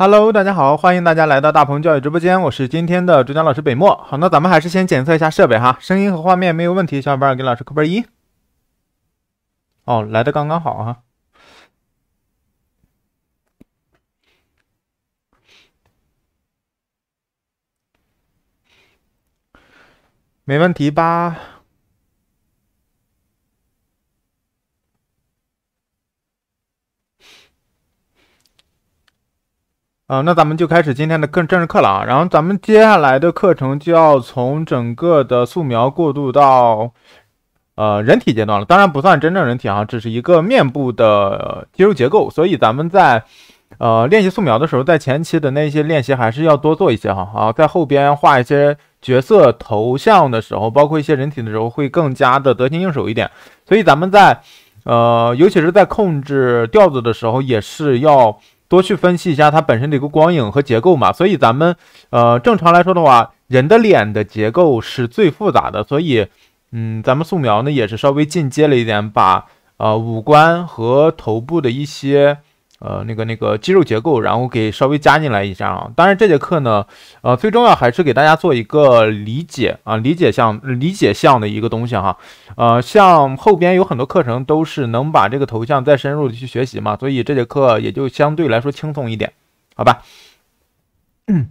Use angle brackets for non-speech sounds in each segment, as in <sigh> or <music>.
Hello，大家好，欢迎大家来到大鹏教育直播间，我是今天的主讲老师北漠。好，那咱们还是先检测一下设备哈，声音和画面没有问题，小伙伴给老师扣分一。哦，来的刚刚好哈，没问题吧？啊，那咱们就开始今天的更正式课了。啊。然后咱们接下来的课程就要从整个的素描过渡到呃人体阶段了。当然不算真正人体啊，只是一个面部的肌肉结构。所以咱们在呃练习素描的时候，在前期的那些练习还是要多做一些哈。啊，在后边画一些角色头像的时候，包括一些人体的时候，会更加的得心应手一点。所以咱们在呃，尤其是在控制调子的时候，也是要。多去分析一下它本身的一个光影和结构嘛，所以咱们呃正常来说的话，人的脸的结构是最复杂的，所以嗯，咱们素描呢也是稍微进阶了一点，把呃五官和头部的一些。呃，那个那个肌肉结构，然后给稍微加进来一下啊。当然，这节课呢，呃，最重要还是给大家做一个理解啊，理解项理解项的一个东西哈。呃，像后边有很多课程都是能把这个头像再深入的去学习嘛，所以这节课也就相对来说轻松一点，好吧？嗯。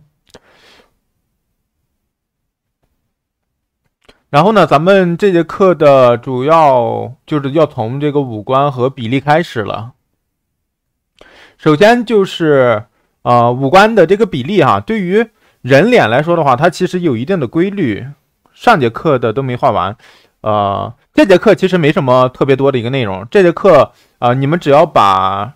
然后呢，咱们这节课的主要就是要从这个五官和比例开始了。首先就是，呃，五官的这个比例哈，对于人脸来说的话，它其实有一定的规律。上节课的都没画完，呃，这节课其实没什么特别多的一个内容。这节课啊，你们只要把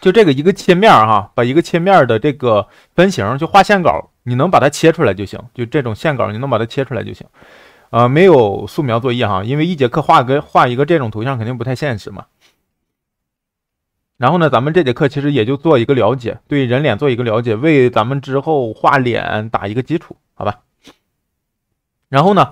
就这个一个切面哈，把一个切面的这个分型就画线稿，你能把它切出来就行。就这种线稿，你能把它切出来就行。呃，没有素描作业哈，因为一节课画个画一个这种图像肯定不太现实嘛。然后呢，咱们这节课其实也就做一个了解，对人脸做一个了解，为咱们之后画脸打一个基础，好吧？然后呢，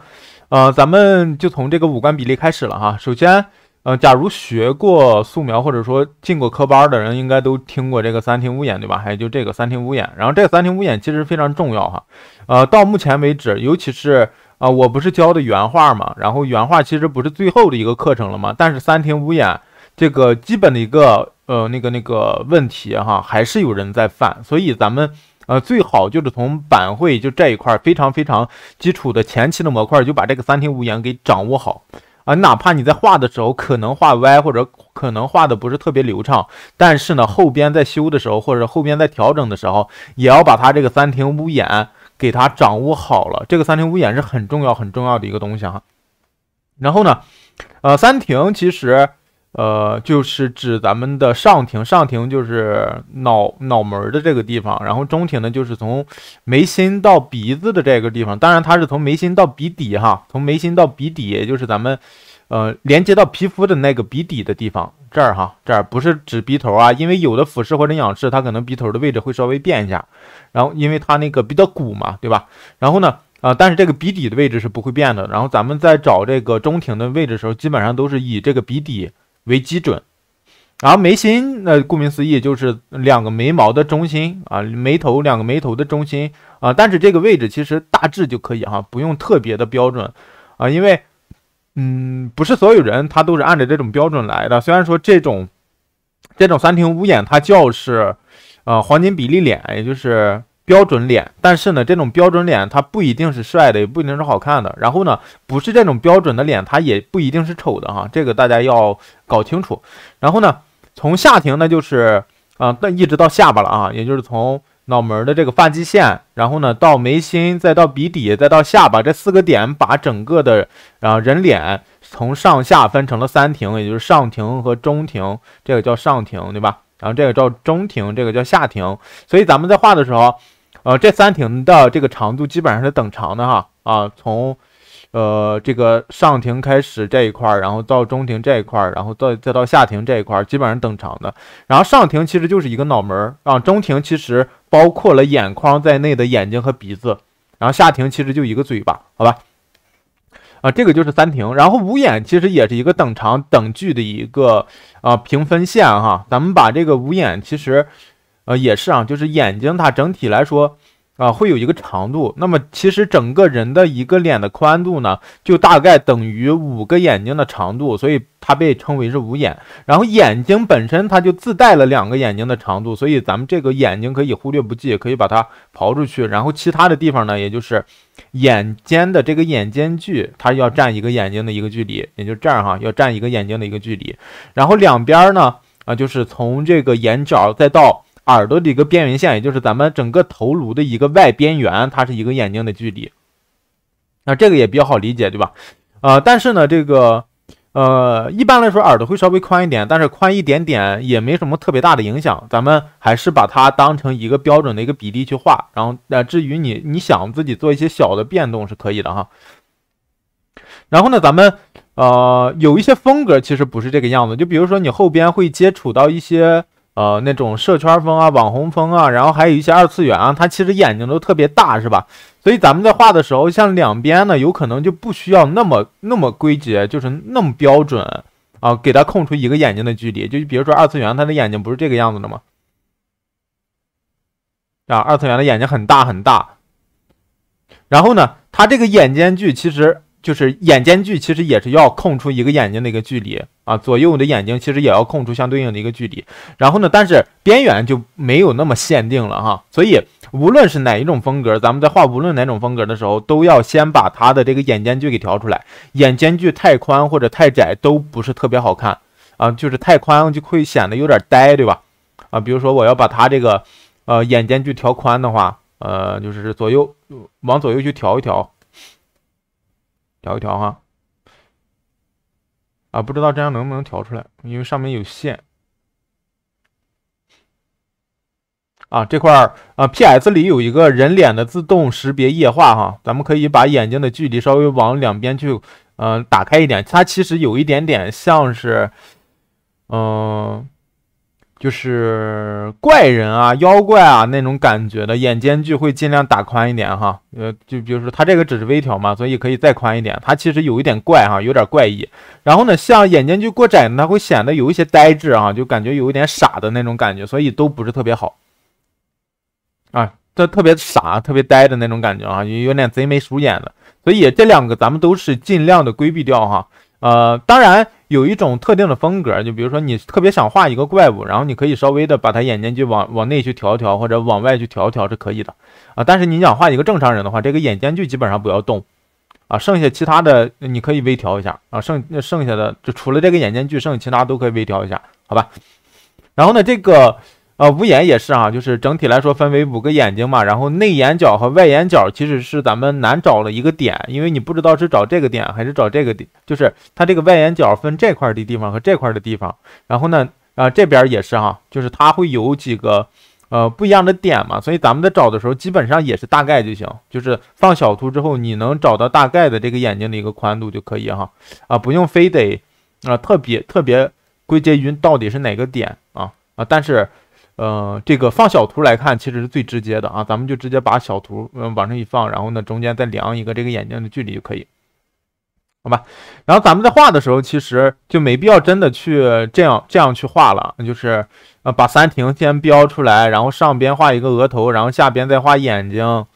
呃，咱们就从这个五官比例开始了哈。首先，呃，假如学过素描或者说进过科班的人，应该都听过这个三庭五眼，对吧？还有就这个三庭五眼，然后这个三庭五眼其实非常重要哈。呃，到目前为止，尤其是啊，我不是教的原画嘛，然后原画其实不是最后的一个课程了嘛，但是三庭五眼。这个基本的一个呃那个那个问题哈，还是有人在犯，所以咱们呃最好就是从板绘就这一块非常非常基础的前期的模块，就把这个三庭五眼给掌握好啊。哪怕你在画的时候可能画歪，或者可能画的不是特别流畅，但是呢后边在修的时候，或者后边在调整的时候，也要把它这个三庭五眼给它掌握好了。这个三庭五眼是很重要很重要的一个东西哈。然后呢，呃三庭其实。呃，就是指咱们的上庭，上庭就是脑脑门的这个地方，然后中庭呢，就是从眉心到鼻子的这个地方，当然它是从眉心到鼻底哈，从眉心到鼻底，也就是咱们呃连接到皮肤的那个鼻底的地方这儿哈，这儿不是指鼻头啊，因为有的俯视或者仰视，它可能鼻头的位置会稍微变一下，然后因为它那个比较鼓嘛，对吧？然后呢，啊，但是这个鼻底的位置是不会变的，然后咱们在找这个中庭的位置的时候，基本上都是以这个鼻底。为基准，然后眉心，呃，顾名思义就是两个眉毛的中心啊，眉头两个眉头的中心啊，但是这个位置其实大致就可以哈，不用特别的标准啊，因为，嗯，不是所有人他都是按照这种标准来的。虽然说这种这种三庭五眼，它叫是呃黄金比例脸，也就是。标准脸，但是呢，这种标准脸它不一定是帅的，也不一定是好看的。然后呢，不是这种标准的脸，它也不一定是丑的哈。这个大家要搞清楚。然后呢，从下庭呢就是啊，那一直到下巴了啊，也就是从脑门的这个发际线，然后呢到眉心，再到鼻底，再到下巴这四个点，把整个的啊、人脸从上下分成了三庭，也就是上庭和中庭，这个叫上庭对吧？然后这个叫中庭，这个叫下庭。所以咱们在画的时候。呃，这三庭的这个长度基本上是等长的哈啊，从呃这个上庭开始这一块，然后到中庭这一块，然后到再到下庭这一块，基本上等长的。然后上庭其实就是一个脑门儿啊，中庭其实包括了眼眶在内的眼睛和鼻子，然后下庭其实就一个嘴巴，好吧？啊，这个就是三庭，然后五眼其实也是一个等长等距的一个啊平分线哈，咱们把这个五眼其实。呃，也是啊，就是眼睛它整体来说，啊，会有一个长度。那么其实整个人的一个脸的宽度呢，就大概等于五个眼睛的长度，所以它被称为是五眼。然后眼睛本身它就自带了两个眼睛的长度，所以咱们这个眼睛可以忽略不计，可以把它刨出去。然后其他的地方呢，也就是眼尖的这个眼间距，它要占一个眼睛的一个距离，也就这儿哈，要占一个眼睛的一个距离。然后两边呢，啊，就是从这个眼角再到。耳朵的一个边缘线，也就是咱们整个头颅的一个外边缘，它是一个眼睛的距离。那这个也比较好理解，对吧？呃，但是呢，这个呃，一般来说耳朵会稍微宽一点，但是宽一点点也没什么特别大的影响。咱们还是把它当成一个标准的一个比例去画。然后，那至于你你想自己做一些小的变动是可以的哈。然后呢，咱们呃有一些风格其实不是这个样子，就比如说你后边会接触到一些。呃，那种社圈风啊，网红风啊，然后还有一些二次元啊，它其实眼睛都特别大，是吧？所以咱们在画的时候，像两边呢，有可能就不需要那么那么规矩，就是那么标准啊，给它空出一个眼睛的距离。就比如说二次元，他的眼睛不是这个样子的吗？啊，二次元的眼睛很大很大。然后呢，它这个眼间距其实。就是眼间距其实也是要空出一个眼睛的一个距离啊，左右的眼睛其实也要空出相对应的一个距离。然后呢，但是边缘就没有那么限定了哈。所以无论是哪一种风格，咱们在画无论哪种风格的时候，都要先把它的这个眼间距给调出来。眼间距太宽或者太窄都不是特别好看啊，就是太宽就会显得有点呆，对吧？啊，比如说我要把它这个呃眼间距调宽的话，呃就是左右往左右去调一调。调一调哈，啊，不知道这样能不能调出来，因为上面有线。啊，这块儿啊，PS 里有一个人脸的自动识别液化哈，咱们可以把眼睛的距离稍微往两边去，呃，打开一点，它其实有一点点像是，嗯。就是怪人啊、妖怪啊那种感觉的，眼间距会尽量打宽一点哈。呃，就比如说他这个只是微调嘛，所以可以再宽一点。他其实有一点怪哈，有点怪异。然后呢，像眼间距过窄呢，它会显得有一些呆滞啊，就感觉有一点傻的那种感觉，所以都不是特别好。啊，这特别傻、特别呆的那种感觉啊，有点贼眉鼠眼的。所以这两个咱们都是尽量的规避掉哈。呃，当然。有一种特定的风格，就比如说你特别想画一个怪物，然后你可以稍微的把它眼间距往往内去调一调，或者往外去调一调是可以的啊。但是你想画一个正常人的话，这个眼间距基本上不要动啊。剩下其他的你可以微调一下啊。剩剩下的就除了这个眼间距，剩其他都可以微调一下，好吧？然后呢，这个。啊，无眼也是啊，就是整体来说分为五个眼睛嘛。然后内眼角和外眼角其实是咱们难找了一个点，因为你不知道是找这个点还是找这个点，就是它这个外眼角分这块的地方和这块的地方。然后呢，啊这边也是啊，就是它会有几个呃不一样的点嘛。所以咱们在找的时候，基本上也是大概就行，就是放小图之后，你能找到大概的这个眼睛的一个宽度就可以哈。啊，不用非得啊特别特别归结于到底是哪个点啊啊，但是。呃，这个放小图来看，其实是最直接的啊。咱们就直接把小图嗯往上一放，然后呢，中间再量一个这个眼睛的距离就可以，好吧？然后咱们在画的时候，其实就没必要真的去这样这样去画了。就是呃，把三庭先标出来，然后上边画一个额头，然后下边再画眼睛。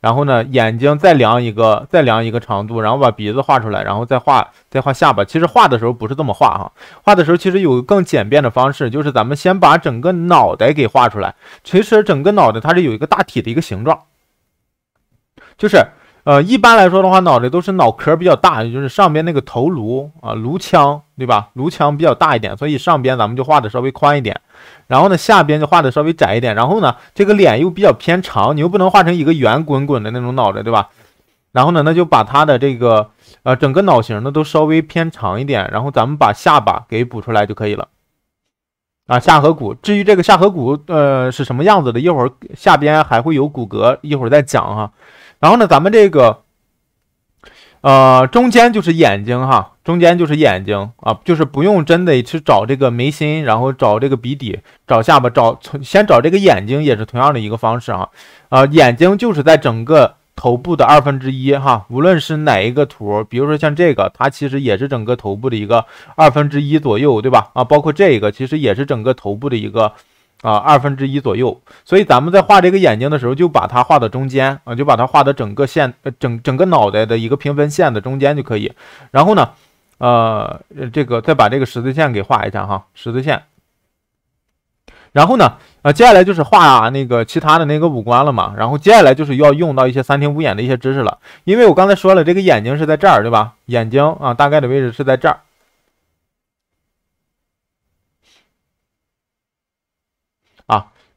然后呢，眼睛再量一个，再量一个长度，然后把鼻子画出来，然后再画，再画下巴。其实画的时候不是这么画哈，画的时候其实有个更简便的方式，就是咱们先把整个脑袋给画出来。其实整个脑袋它是有一个大体的一个形状，就是呃一般来说的话，脑袋都是脑壳比较大，就是上边那个头颅啊，颅腔对吧？颅腔比较大一点，所以上边咱们就画的稍微宽一点。然后呢，下边就画的稍微窄一点。然后呢，这个脸又比较偏长，你又不能画成一个圆滚滚的那种脑袋，对吧？然后呢，那就把它的这个呃整个脑型呢都稍微偏长一点。然后咱们把下巴给补出来就可以了。啊，下颌骨。至于这个下颌骨呃是什么样子的，一会儿下边还会有骨骼，一会儿再讲哈。然后呢，咱们这个。呃，中间就是眼睛哈，中间就是眼睛啊，就是不用真的去找这个眉心，然后找这个鼻底，找下巴，找从先找这个眼睛也是同样的一个方式啊。呃，眼睛就是在整个头部的二分之一哈，无论是哪一个图，比如说像这个，它其实也是整个头部的一个二分之一左右，对吧？啊，包括这个其实也是整个头部的一个。啊，二分之一左右，所以咱们在画这个眼睛的时候，就把它画到中间啊，就把它画到整个线，整整个脑袋的一个平分线的中间就可以。然后呢，呃，这个再把这个十字线给画一下哈，十字线。然后呢，啊，接下来就是画那个其他的那个五官了嘛。然后接下来就是要用到一些三庭五眼的一些知识了，因为我刚才说了，这个眼睛是在这儿，对吧？眼睛啊，大概的位置是在这儿。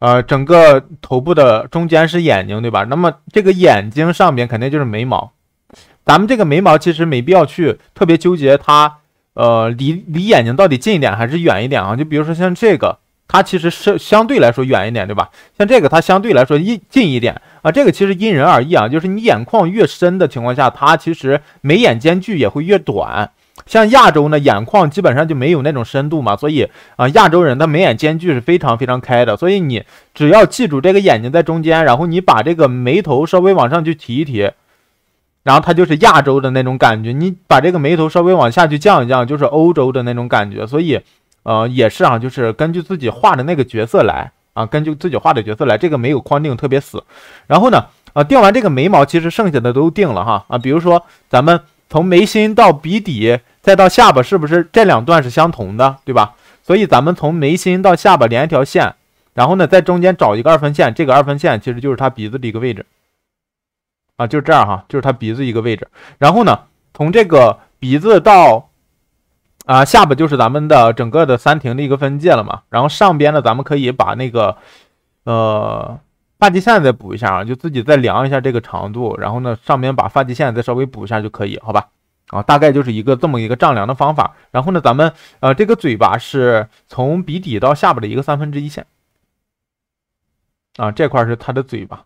呃，整个头部的中间是眼睛，对吧？那么这个眼睛上边肯定就是眉毛。咱们这个眉毛其实没必要去特别纠结它，呃，离离眼睛到底近一点还是远一点啊？就比如说像这个，它其实是相对来说远一点，对吧？像这个，它相对来说近近一点啊。这个其实因人而异啊，就是你眼眶越深的情况下，它其实眉眼间距也会越短。像亚洲呢，眼眶基本上就没有那种深度嘛，所以啊，亚洲人的眉眼间距是非常非常开的，所以你只要记住这个眼睛在中间，然后你把这个眉头稍微往上去提一提，然后它就是亚洲的那种感觉。你把这个眉头稍微往下去降一降，就是欧洲的那种感觉。所以，呃，也是啊，就是根据自己画的那个角色来啊，根据自己画的角色来，这个没有框定特别死。然后呢，啊，定完这个眉毛，其实剩下的都定了哈啊，比如说咱们从眉心到鼻底。再到下巴是不是这两段是相同的，对吧？所以咱们从眉心到下巴连一条线，然后呢，在中间找一个二分线，这个二分线其实就是他鼻子的一个位置啊，就是这样哈，就是他鼻子一个位置。然后呢，从这个鼻子到啊下巴就是咱们的整个的三庭的一个分界了嘛。然后上边呢，咱们可以把那个呃发际线再补一下啊，就自己再量一下这个长度，然后呢，上边把发际线再稍微补一下就可以，好吧？啊，大概就是一个这么一个丈量的方法。然后呢，咱们呃，这个嘴巴是从鼻底到下巴的一个三分之一线。啊，这块是他的嘴巴。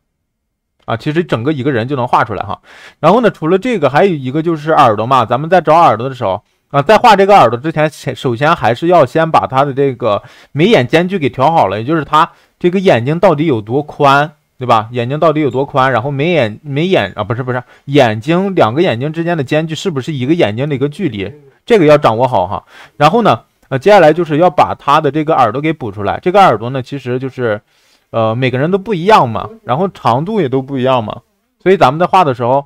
啊，其实整个一个人就能画出来哈。然后呢，除了这个，还有一个就是耳朵嘛。咱们在找耳朵的时候，啊，在画这个耳朵之前，先首先还是要先把他的这个眉眼间距给调好了，也就是他这个眼睛到底有多宽。对吧？眼睛到底有多宽？然后眉眼眉眼啊，不是不是眼睛两个眼睛之间的间距是不是一个眼睛的一个距离？这个要掌握好哈。然后呢，呃，接下来就是要把他的这个耳朵给补出来。这个耳朵呢，其实就是，呃，每个人都不一样嘛，然后长度也都不一样嘛。所以咱们在画的时候，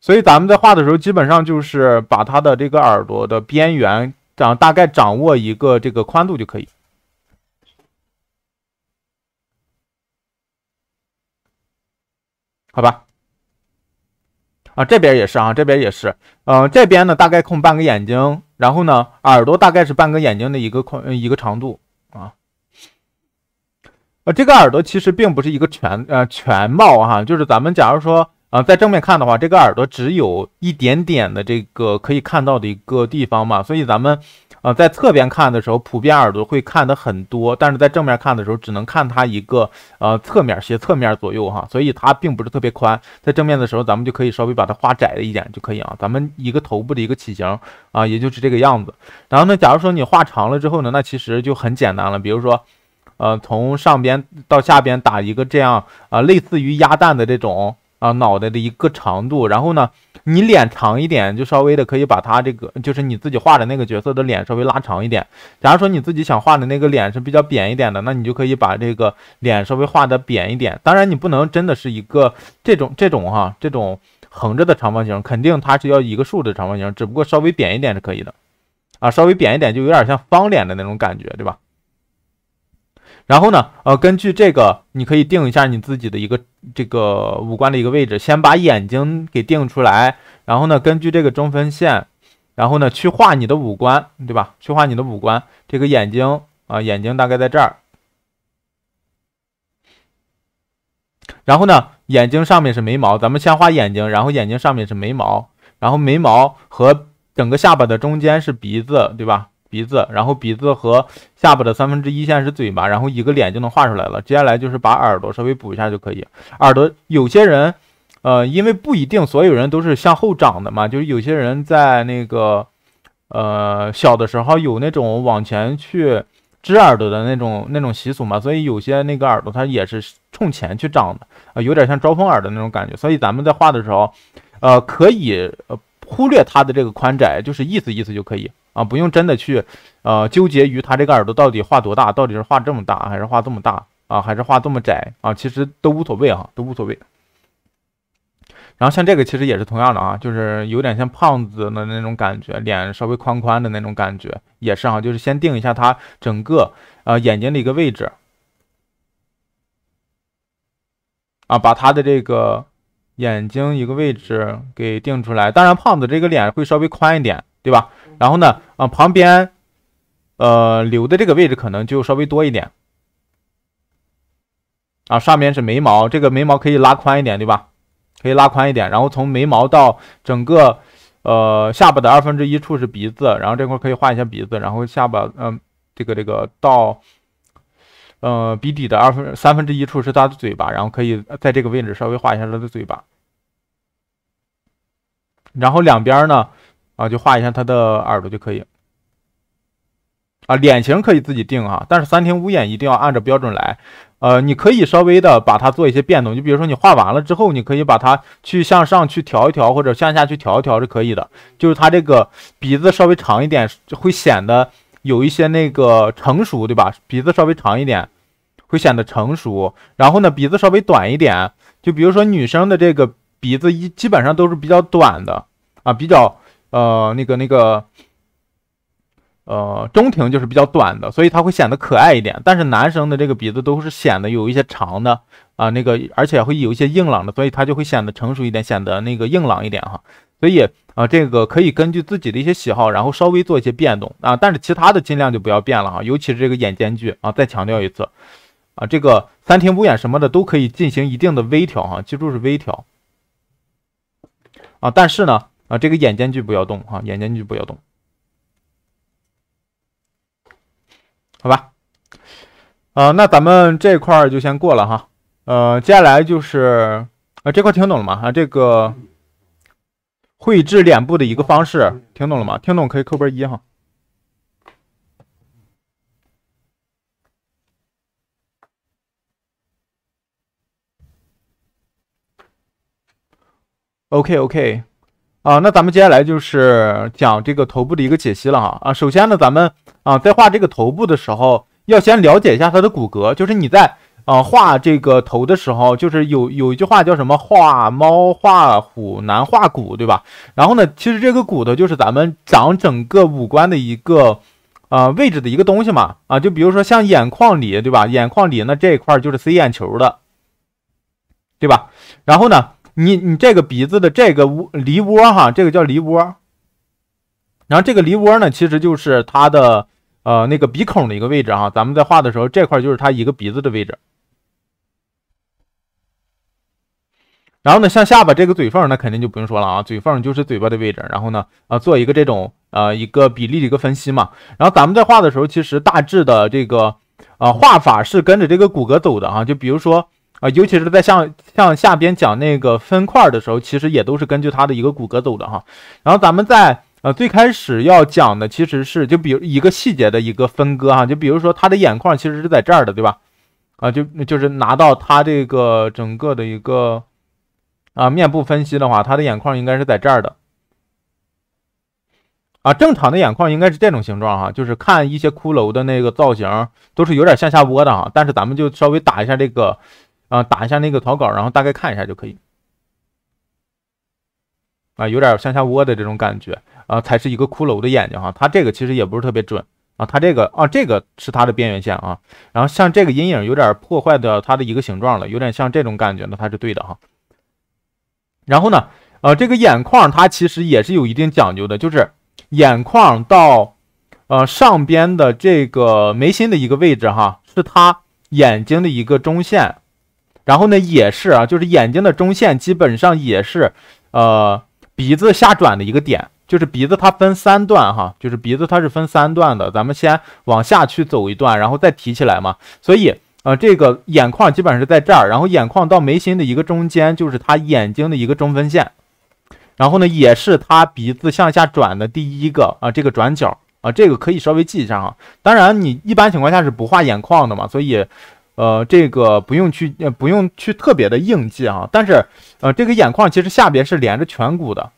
所以咱们在画的时候，基本上就是把他的这个耳朵的边缘掌大概掌握一个这个宽度就可以。好吧，啊，这边也是啊，这边也是，嗯，这边呢大概空半个眼睛，然后呢耳朵大概是半个眼睛的一个空一个长度啊，啊，这个耳朵其实并不是一个全呃全貌哈，就是咱们假如说啊在正面看的话，这个耳朵只有一点点的这个可以看到的一个地方嘛，所以咱们。在侧边看的时候，普遍耳朵会看的很多，但是在正面看的时候，只能看它一个呃侧面、斜侧面左右哈，所以它并不是特别宽。在正面的时候，咱们就可以稍微把它画窄了一点就可以啊。咱们一个头部的一个起型啊，也就是这个样子。然后呢，假如说你画长了之后呢，那其实就很简单了，比如说，呃，从上边到下边打一个这样啊，类似于鸭蛋的这种。啊，脑袋的一个长度，然后呢，你脸长一点，就稍微的可以把它这个，就是你自己画的那个角色的脸稍微拉长一点。假如说你自己想画的那个脸是比较扁一点的，那你就可以把这个脸稍微画的扁一点。当然，你不能真的是一个这种这种哈这种横着的长方形，肯定它是要一个竖的长方形，只不过稍微扁一点是可以的。啊，稍微扁一点就有点像方脸的那种感觉，对吧？然后呢，呃，根据这个，你可以定一下你自己的一个这个五官的一个位置，先把眼睛给定出来。然后呢，根据这个中分线，然后呢去画你的五官，对吧？去画你的五官。这个眼睛啊，眼睛大概在这儿。然后呢，眼睛上面是眉毛，咱们先画眼睛，然后眼睛上面是眉毛，然后眉毛和整个下巴的中间是鼻子，对吧？鼻子，然后鼻子和下巴的三分之一线是嘴巴，然后一个脸就能画出来了。接下来就是把耳朵稍微补一下就可以。耳朵有些人，呃，因为不一定所有人都是向后长的嘛，就是有些人在那个，呃，小的时候有那种往前去支耳朵的那种那种习俗嘛，所以有些那个耳朵它也是冲前去长的，啊，有点像招风耳的那种感觉。所以咱们在画的时候，呃，可以忽略它的这个宽窄，就是意思意思就可以。啊，不用真的去，呃，纠结于他这个耳朵到底画多大，到底是画这么大还是画这么大啊，还是画这么窄啊？其实都无所谓哈，都无所谓。然后像这个其实也是同样的啊，就是有点像胖子的那种感觉，脸稍微宽宽的那种感觉，也是哈，就是先定一下他整个呃眼睛的一个位置啊，把他的这个眼睛一个位置给定出来。当然，胖子这个脸会稍微宽一点，对吧？然后呢？啊，旁边，呃，留的这个位置可能就稍微多一点。啊，上面是眉毛，这个眉毛可以拉宽一点，对吧？可以拉宽一点。然后从眉毛到整个，呃，下巴的二分之一处是鼻子，然后这块可以画一下鼻子。然后下巴，嗯，这个这个到，呃，鼻底的二分三分之一处是他的嘴巴，然后可以在这个位置稍微画一下他的嘴巴。然后两边呢？啊，就画一下它的耳朵就可以。啊，脸型可以自己定哈，但是三庭五眼一定要按照标准来。呃，你可以稍微的把它做一些变动，就比如说你画完了之后，你可以把它去向上去调一调，或者向下去调一调是可以的。就是它这个鼻子稍微长一点，会显得有一些那个成熟，对吧？鼻子稍微长一点，会显得成熟。然后呢，鼻子稍微短一点，就比如说女生的这个鼻子一基本上都是比较短的啊，比较。呃，那个那个，呃，中庭就是比较短的，所以它会显得可爱一点。但是男生的这个鼻子都是显得有一些长的啊，那个而且会有一些硬朗的，所以它就会显得成熟一点，显得那个硬朗一点哈。所以啊，这个可以根据自己的一些喜好，然后稍微做一些变动啊。但是其他的尽量就不要变了哈，尤其是这个眼间距啊。再强调一次啊，这个三庭五眼什么的都可以进行一定的微调哈，记住是微调啊。但是呢。啊，这个眼间距不要动哈，眼间距不要动，好吧？啊，那咱们这块就先过了哈。呃，接下来就是啊，这块听懂了吗？啊，这个绘制脸部的一个方式，听懂了吗？听懂可以扣波一哈。OK，OK。啊，那咱们接下来就是讲这个头部的一个解析了哈啊。首先呢，咱们啊在画这个头部的时候，要先了解一下它的骨骼。就是你在啊画这个头的时候，就是有有一句话叫什么“画猫画虎难画骨”，对吧？然后呢，其实这个骨头就是咱们长整个五官的一个呃位置的一个东西嘛啊。就比如说像眼眶里，对吧？眼眶里那这一块就是塞眼球的，对吧？然后呢？你你这个鼻子的这个窝梨窝哈，这个叫梨窝。然后这个梨窝呢，其实就是它的呃那个鼻孔的一个位置啊。咱们在画的时候，这块就是它一个鼻子的位置。然后呢，像下巴这个嘴缝，那肯定就不用说了啊。嘴缝就是嘴巴的位置。然后呢，啊，做一个这种呃一个比例的一个分析嘛。然后咱们在画的时候，其实大致的这个啊画法是跟着这个骨骼走的啊。就比如说。啊，尤其是在向向下边讲那个分块的时候，其实也都是根据它的一个骨骼走的哈。然后咱们在呃最开始要讲的其实是就比如一个细节的一个分割哈，就比如说他的眼眶其实是在这儿的，对吧？啊，就就是拿到他这个整个的一个啊面部分析的话，他的眼眶应该是在这儿的。啊，正常的眼眶应该是这种形状哈，就是看一些骷髅的那个造型都是有点向下窝的哈。但是咱们就稍微打一下这个。啊，打一下那个草稿，然后大概看一下就可以。啊，有点向下窝的这种感觉，啊，才是一个骷髅的眼睛哈。它这个其实也不是特别准啊。它这个啊，这个是它的边缘线啊。然后像这个阴影有点破坏掉它的一个形状了，有点像这种感觉呢，它是对的哈。然后呢，呃，这个眼眶它其实也是有一定讲究的，就是眼眶到呃上边的这个眉心的一个位置哈，是它眼睛的一个中线。然后呢，也是啊，就是眼睛的中线基本上也是，呃，鼻子下转的一个点，就是鼻子它分三段哈，就是鼻子它是分三段的，咱们先往下去走一段，然后再提起来嘛。所以，呃，这个眼眶基本上是在这儿，然后眼眶到眉心的一个中间，就是它眼睛的一个中分线。然后呢，也是它鼻子向下转的第一个啊，这个转角啊，这个可以稍微记一下哈。当然，你一般情况下是不画眼眶的嘛，所以。呃，这个不用去，呃、不用去特别的硬记啊。但是，呃，这个眼眶其实下边是连着颧骨的，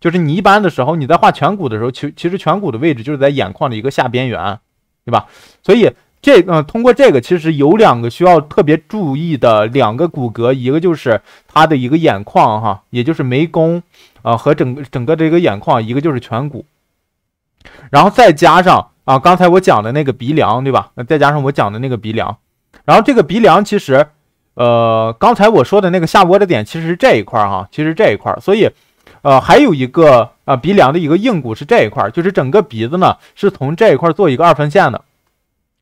就是你一般的时候你在画颧骨的时候，其其实颧骨的位置就是在眼眶的一个下边缘，对吧？所以这，嗯，通过这个，其实有两个需要特别注意的两个骨骼，一个就是它的一个眼眶哈，也就是眉弓啊和整整个这个眼眶，一个就是颧骨，然后再加上啊刚才我讲的那个鼻梁，对吧？那再加上我讲的那个鼻梁。然后这个鼻梁其实，呃，刚才我说的那个下窝的点其实是这一块儿哈，其实这一块所以，呃，还有一个啊，鼻梁的一个硬骨是这一块就是整个鼻子呢是从这一块做一个二分线的，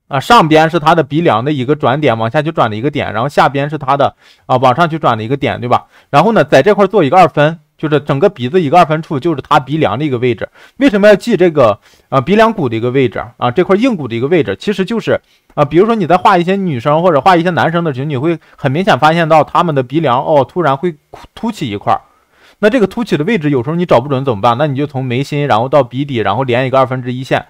啊，上边是它的鼻梁的一个转点，往下去转的一个点，然后下边是它的啊往上去转的一个点，对吧？然后呢，在这块做一个二分。就是整个鼻子一个二分处，就是他鼻梁的一个位置。为什么要记这个啊鼻梁骨的一个位置啊这块硬骨的一个位置，其实就是啊，比如说你在画一些女生或者画一些男生的时候，你会很明显发现到他们的鼻梁哦突然会凸起一块那这个凸起的位置有时候你找不准怎么办？那你就从眉心，然后到鼻底，然后连一个二分之一线。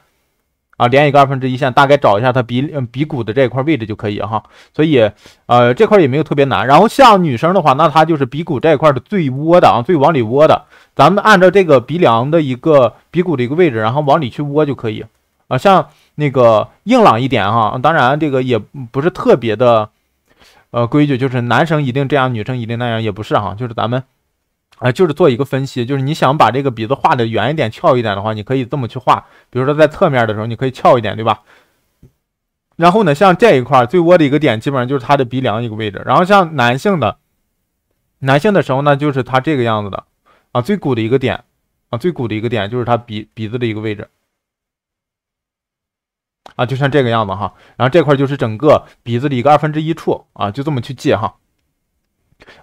啊，连一个二分之一线，大概找一下它鼻鼻骨的这一块位置就可以哈。所以，呃，这块也没有特别难。然后像女生的话，那她就是鼻骨这一块的最窝的啊，最往里窝的。咱们按照这个鼻梁的一个鼻骨的一个位置，然后往里去窝就可以啊。像那个硬朗一点哈，当然这个也不是特别的呃规矩，就是男生一定这样，女生一定那样，也不是哈，就是咱们。啊，就是做一个分析，就是你想把这个鼻子画的圆一点、翘一点的话，你可以这么去画。比如说在侧面的时候，你可以翘一点，对吧？然后呢，像这一块最窝的一个点，基本上就是它的鼻梁一个位置。然后像男性的，男性的时候呢，就是它这个样子的啊，最鼓的一个点啊，最鼓的一个点就是它鼻鼻子的一个位置啊，就像这个样子哈。然后这块就是整个鼻子的一个二分之一处啊，就这么去记哈。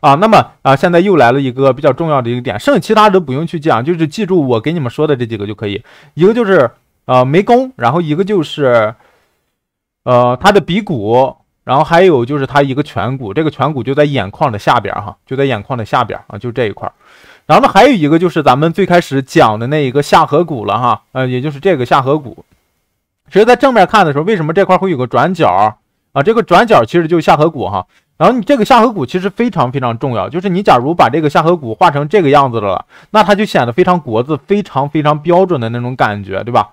啊，那么啊，现在又来了一个比较重要的一个点，剩下其他的都不用去讲，就是记住我给你们说的这几个就可以。一个就是啊眉弓，然后一个就是呃他的鼻骨，然后还有就是他一个颧骨，这个颧骨就在眼眶的下边哈，就在眼眶的下边啊，就这一块。然后呢，还有一个就是咱们最开始讲的那一个下颌骨了哈，呃，也就是这个下颌骨。其实，在正面看的时候，为什么这块会有个转角啊？这个转角其实就是下颌骨哈。然后你这个下颌骨其实非常非常重要，就是你假如把这个下颌骨画成这个样子的了，那它就显得非常国字，非常非常标准的那种感觉，对吧？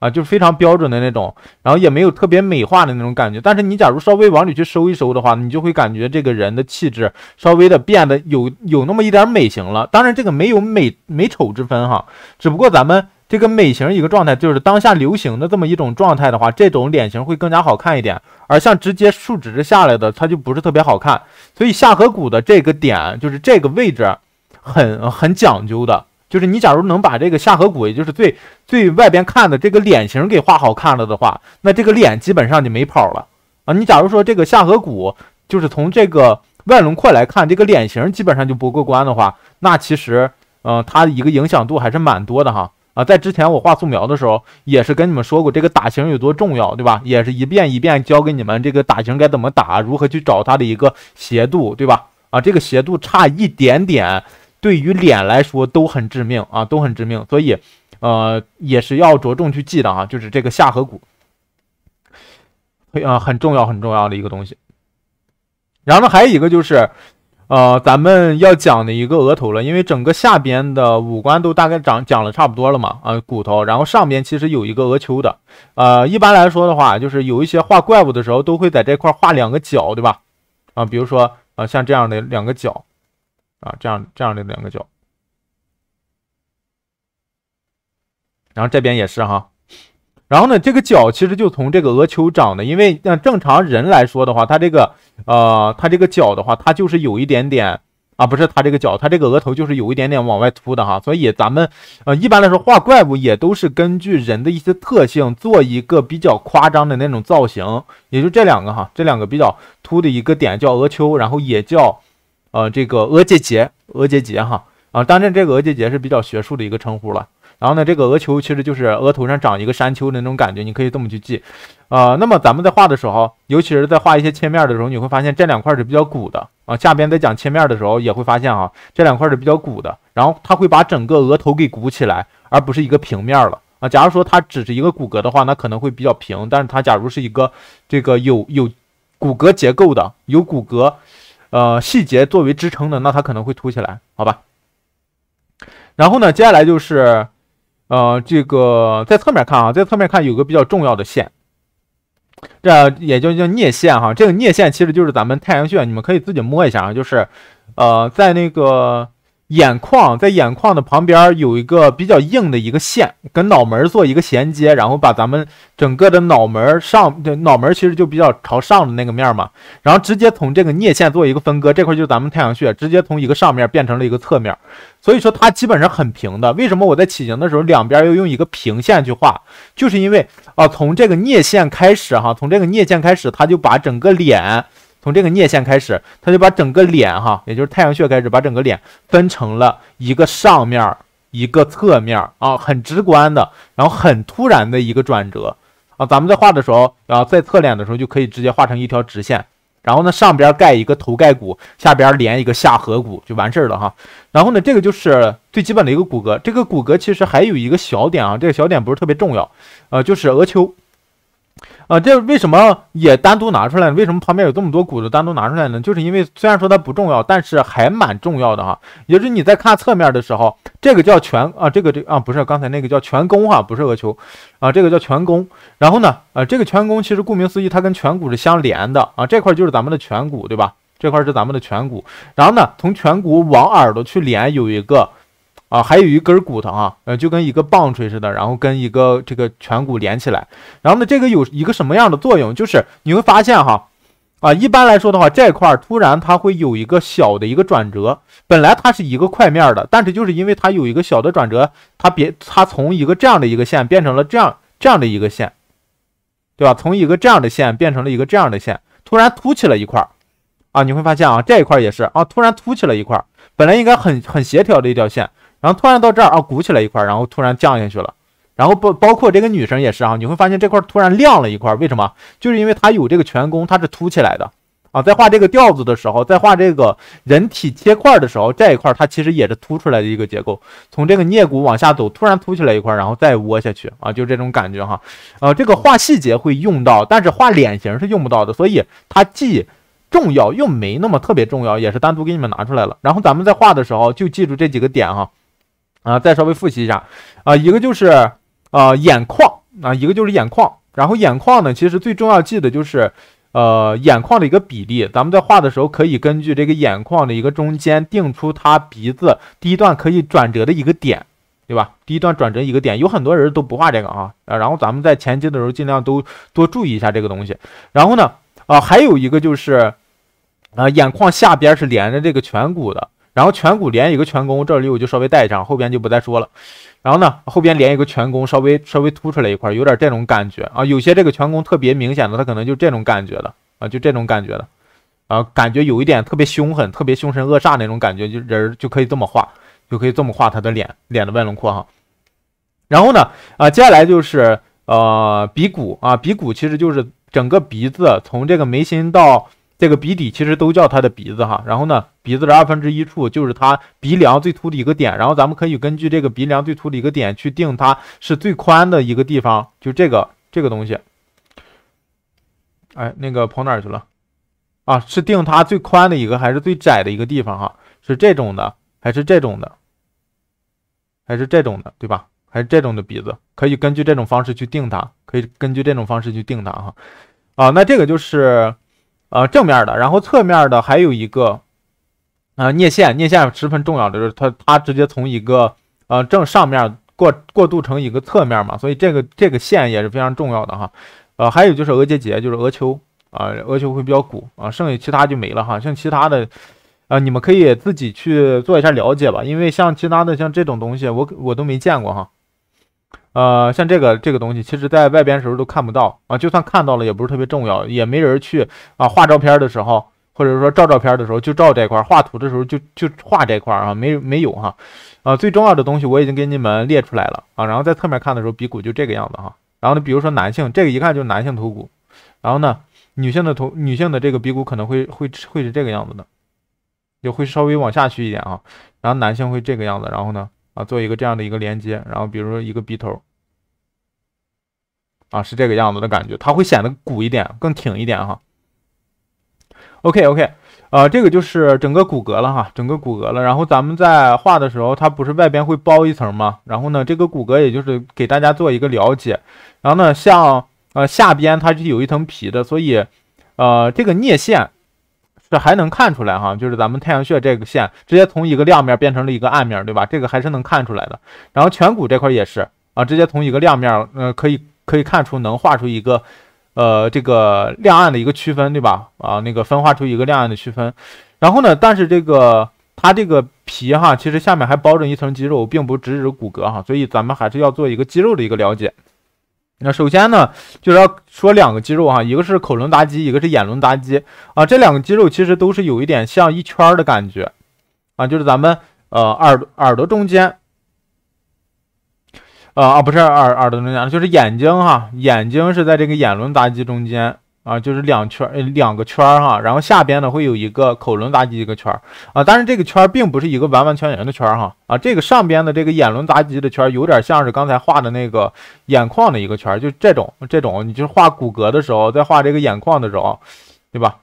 啊，就是非常标准的那种，然后也没有特别美化的那种感觉。但是你假如稍微往里去收一收的话，你就会感觉这个人的气质稍微的变得有有那么一点美型了。当然这个没有美美丑之分哈，只不过咱们。这个美型一个状态，就是当下流行的这么一种状态的话，这种脸型会更加好看一点。而像直接竖直下来的，它就不是特别好看。所以下颌骨的这个点，就是这个位置，<laughs> 很很讲究的。就是你假如能把这个下颌骨，也就是最最外边看的这个脸型给画好看了的话，那这个脸基本上就没跑了啊。你假如说这个下颌骨就是从这个外轮廓来看，这个脸型基本上就不过关的话，那其实，嗯，它一个影响度还是蛮多的哈。啊，在之前我画素描的时候，也是跟你们说过这个打形有多重要，对吧？也是一遍一遍教给你们这个打形该怎么打，如何去找它的一个斜度，对吧？啊，这个斜度差一点点，对于脸来说都很致命啊，都很致命。所以，呃，也是要着重去记的啊，就是这个下颌骨，啊，很重要很重要的一个东西。然后呢，还有一个就是。呃，咱们要讲的一个额头了，因为整个下边的五官都大概讲讲了差不多了嘛，啊，骨头，然后上边其实有一个额丘的，呃，一般来说的话，就是有一些画怪物的时候，都会在这块画两个角，对吧？啊，比如说啊，像这样的两个角，啊，这样这样的两个角，然后这边也是哈。然后呢，这个角其实就从这个额丘长的，因为像正常人来说的话，他这个，呃，他这个角的话，它就是有一点点，啊，不是他这个角，他这个额头就是有一点点往外凸的哈。所以咱们，呃，一般来说画怪物也都是根据人的一些特性做一个比较夸张的那种造型，也就这两个哈，这两个比较凸的一个点叫额丘，然后也叫，呃，这个额结节，额结节哈，啊，当然这个额结节是比较学术的一个称呼了。然后呢，这个额球其实就是额头上长一个山丘那种感觉，你可以这么去记。呃，那么咱们在画的时候，尤其是在画一些切面的时候，你会发现这两块是比较鼓的啊。下边在讲切面的时候，也会发现啊，这两块是比较鼓的。然后它会把整个额头给鼓起来，而不是一个平面了啊。假如说它只是一个骨骼的话，那可能会比较平。但是它假如是一个这个有有骨骼结构的、有骨骼呃细节作为支撑的，那它可能会凸起来，好吧？然后呢，接下来就是。呃，这个在侧面看啊，在侧面看有个比较重要的线，这也就叫颞线哈。这个颞线其实就是咱们太阳穴，你们可以自己摸一下啊，就是，呃，在那个。眼眶在眼眶的旁边有一个比较硬的一个线，跟脑门做一个衔接，然后把咱们整个的脑门上脑门其实就比较朝上的那个面嘛，然后直接从这个颞线做一个分割，这块就是咱们太阳穴，直接从一个上面变成了一个侧面，所以说它基本上很平的。为什么我在起形的时候两边要用一个平线去画？就是因为啊，从这个颞线开始哈，从这个颞线开始，它就把整个脸。从这个颞线开始，他就把整个脸，哈，也就是太阳穴开始，把整个脸分成了一个上面，一个侧面啊，很直观的，然后很突然的一个转折啊。咱们在画的时候啊，在侧脸的时候就可以直接画成一条直线，然后呢，上边盖一个头盖骨，下边连一个下颌骨就完事儿了哈。然后呢，这个就是最基本的一个骨骼。这个骨骼其实还有一个小点啊，这个小点不是特别重要，呃，就是额丘。啊，这为什么也单独拿出来为什么旁边有这么多骨头单独拿出来呢？就是因为虽然说它不重要，但是还蛮重要的哈。也是你在看侧面的时候，这个叫颧啊，这个这啊不是刚才那个叫颧弓哈，不是额球啊，这个叫颧弓。然后呢，啊这个颧弓其实顾名思义，它跟颧骨是相连的啊，这块就是咱们的颧骨对吧？这块是咱们的颧骨。然后呢，从颧骨往耳朵去连有一个。啊，还有一根骨头啊，呃，就跟一个棒槌似的，然后跟一个这个颧骨连起来。然后呢，这个有一个什么样的作用？就是你会发现哈，啊，一般来说的话，这块儿突然它会有一个小的一个转折，本来它是一个块面的，但是就是因为它有一个小的转折，它别它从一个这样的一个线变成了这样这样的一个线，对吧？从一个这样的线变成了一个这样的线，突然凸起了一块儿，啊，你会发现啊，这一块也是啊，突然凸起了一块，本来应该很很协调的一条线。然后突然到这儿啊，鼓起来一块，然后突然降下去了。然后包包括这个女生也是啊，你会发现这块突然亮了一块，为什么？就是因为它有这个颧弓，它是凸起来的啊。在画这个调子的时候，在画这个人体切块的时候，这一块它其实也是凸出来的一个结构。从这个颞骨往下走，突然凸起来一块，然后再窝下去啊，就这种感觉哈。呃，这个画细节会用到，但是画脸型是用不到的，所以它既重要又没那么特别重要，也是单独给你们拿出来了。然后咱们在画的时候就记住这几个点哈。啊，再稍微复习一下，啊，一个就是啊眼眶，啊一个就是眼眶，然后眼眶呢，其实最重要记得就是，呃眼眶的一个比例，咱们在画的时候可以根据这个眼眶的一个中间定出它鼻子第一段可以转折的一个点，对吧？第一段转折一个点，有很多人都不画这个啊，然后咱们在前期的时候尽量都多注意一下这个东西，然后呢，啊还有一个就是，啊眼眶下边是连着这个颧骨的。然后颧骨连一个颧弓，这里我就稍微带一下，后边就不再说了。然后呢，后边连一个颧弓，稍微稍微凸出来一块，有点这种感觉啊。有些这个颧弓特别明显的，它可能就这种感觉的啊，就这种感觉的啊，感觉有一点特别凶狠，特别凶神恶煞那种感觉，就人儿就可以这么画，就可以这么画他的脸，脸的外轮廓哈。然后呢，啊，接下来就是呃鼻骨啊，鼻骨其实就是整个鼻子，从这个眉心到。这个鼻底其实都叫它的鼻子哈，然后呢，鼻子的二分之一处就是它鼻梁最凸的一个点，然后咱们可以根据这个鼻梁最凸的一个点去定它是最宽的一个地方，就这个这个东西。哎，那个跑哪去了？啊，是定它最宽的一个还是最窄的一个地方哈？是这种的还是这种的？还是这种的对吧？还是这种的鼻子，可以根据这种方式去定它，可以根据这种方式去定它哈。啊，那这个就是。呃，正面的，然后侧面的还有一个，啊，颞线，颞线十分重要的，就是它它直接从一个呃正上面过过渡成一个侧面嘛，所以这个这个线也是非常重要的哈，呃，还有就是额结节，就是额丘啊，额丘会比较鼓啊，剩下其他就没了哈，像其他的啊，你们可以自己去做一下了解吧，因为像其他的像这种东西，我我都没见过哈。呃，像这个这个东西，其实在外边时候都看不到啊，就算看到了也不是特别重要，也没人去啊画照片的时候，或者说照照片的时候就照这块画图的时候就就画这块啊，没没有哈，啊最重要的东西我已经给你们列出来了啊，然后在侧面看的时候，鼻骨就这个样子哈，然后呢，比如说男性，这个一看就是男性头骨，然后呢，女性的头女性的这个鼻骨可能会会会是这个样子的，就会稍微往下去一点啊，然后男性会这个样子，然后呢啊做一个这样的一个连接，然后比如说一个鼻头。啊，是这个样子的感觉，它会显得鼓一点，更挺一点哈。OK OK，啊，这个就是整个骨骼了哈，整个骨骼了。然后咱们在画的时候，它不是外边会包一层吗？然后呢，这个骨骼也就是给大家做一个了解。然后呢，像呃下边它是有一层皮的，所以呃这个颞线是还能看出来哈，就是咱们太阳穴这个线直接从一个亮面变成了一个暗面，对吧？这个还是能看出来的。然后颧骨这块也是啊，直接从一个亮面，呃可以。可以看出，能画出一个，呃，这个亮暗的一个区分，对吧？啊，那个分化出一个亮暗的区分。然后呢，但是这个它这个皮哈，其实下面还包着一层肌肉，并不直指骨骼哈，所以咱们还是要做一个肌肉的一个了解。那首先呢，就要说两个肌肉哈，一个是口轮匝肌，一个是眼轮匝肌啊。这两个肌肉其实都是有一点像一圈儿的感觉啊，就是咱们呃耳耳朵中间。呃啊，不是耳耳朵中间，就是眼睛哈，眼睛是在这个眼轮匝肌中间啊，就是两圈，两个圈哈，然后下边呢会有一个口轮匝肌一个圈啊，但是这个圈并不是一个完完全全的圈哈啊，这个上边的这个眼轮匝肌的圈有点像是刚才画的那个眼眶的一个圈就这种这种，你就画骨骼的时候，在画这个眼眶的时候，对吧？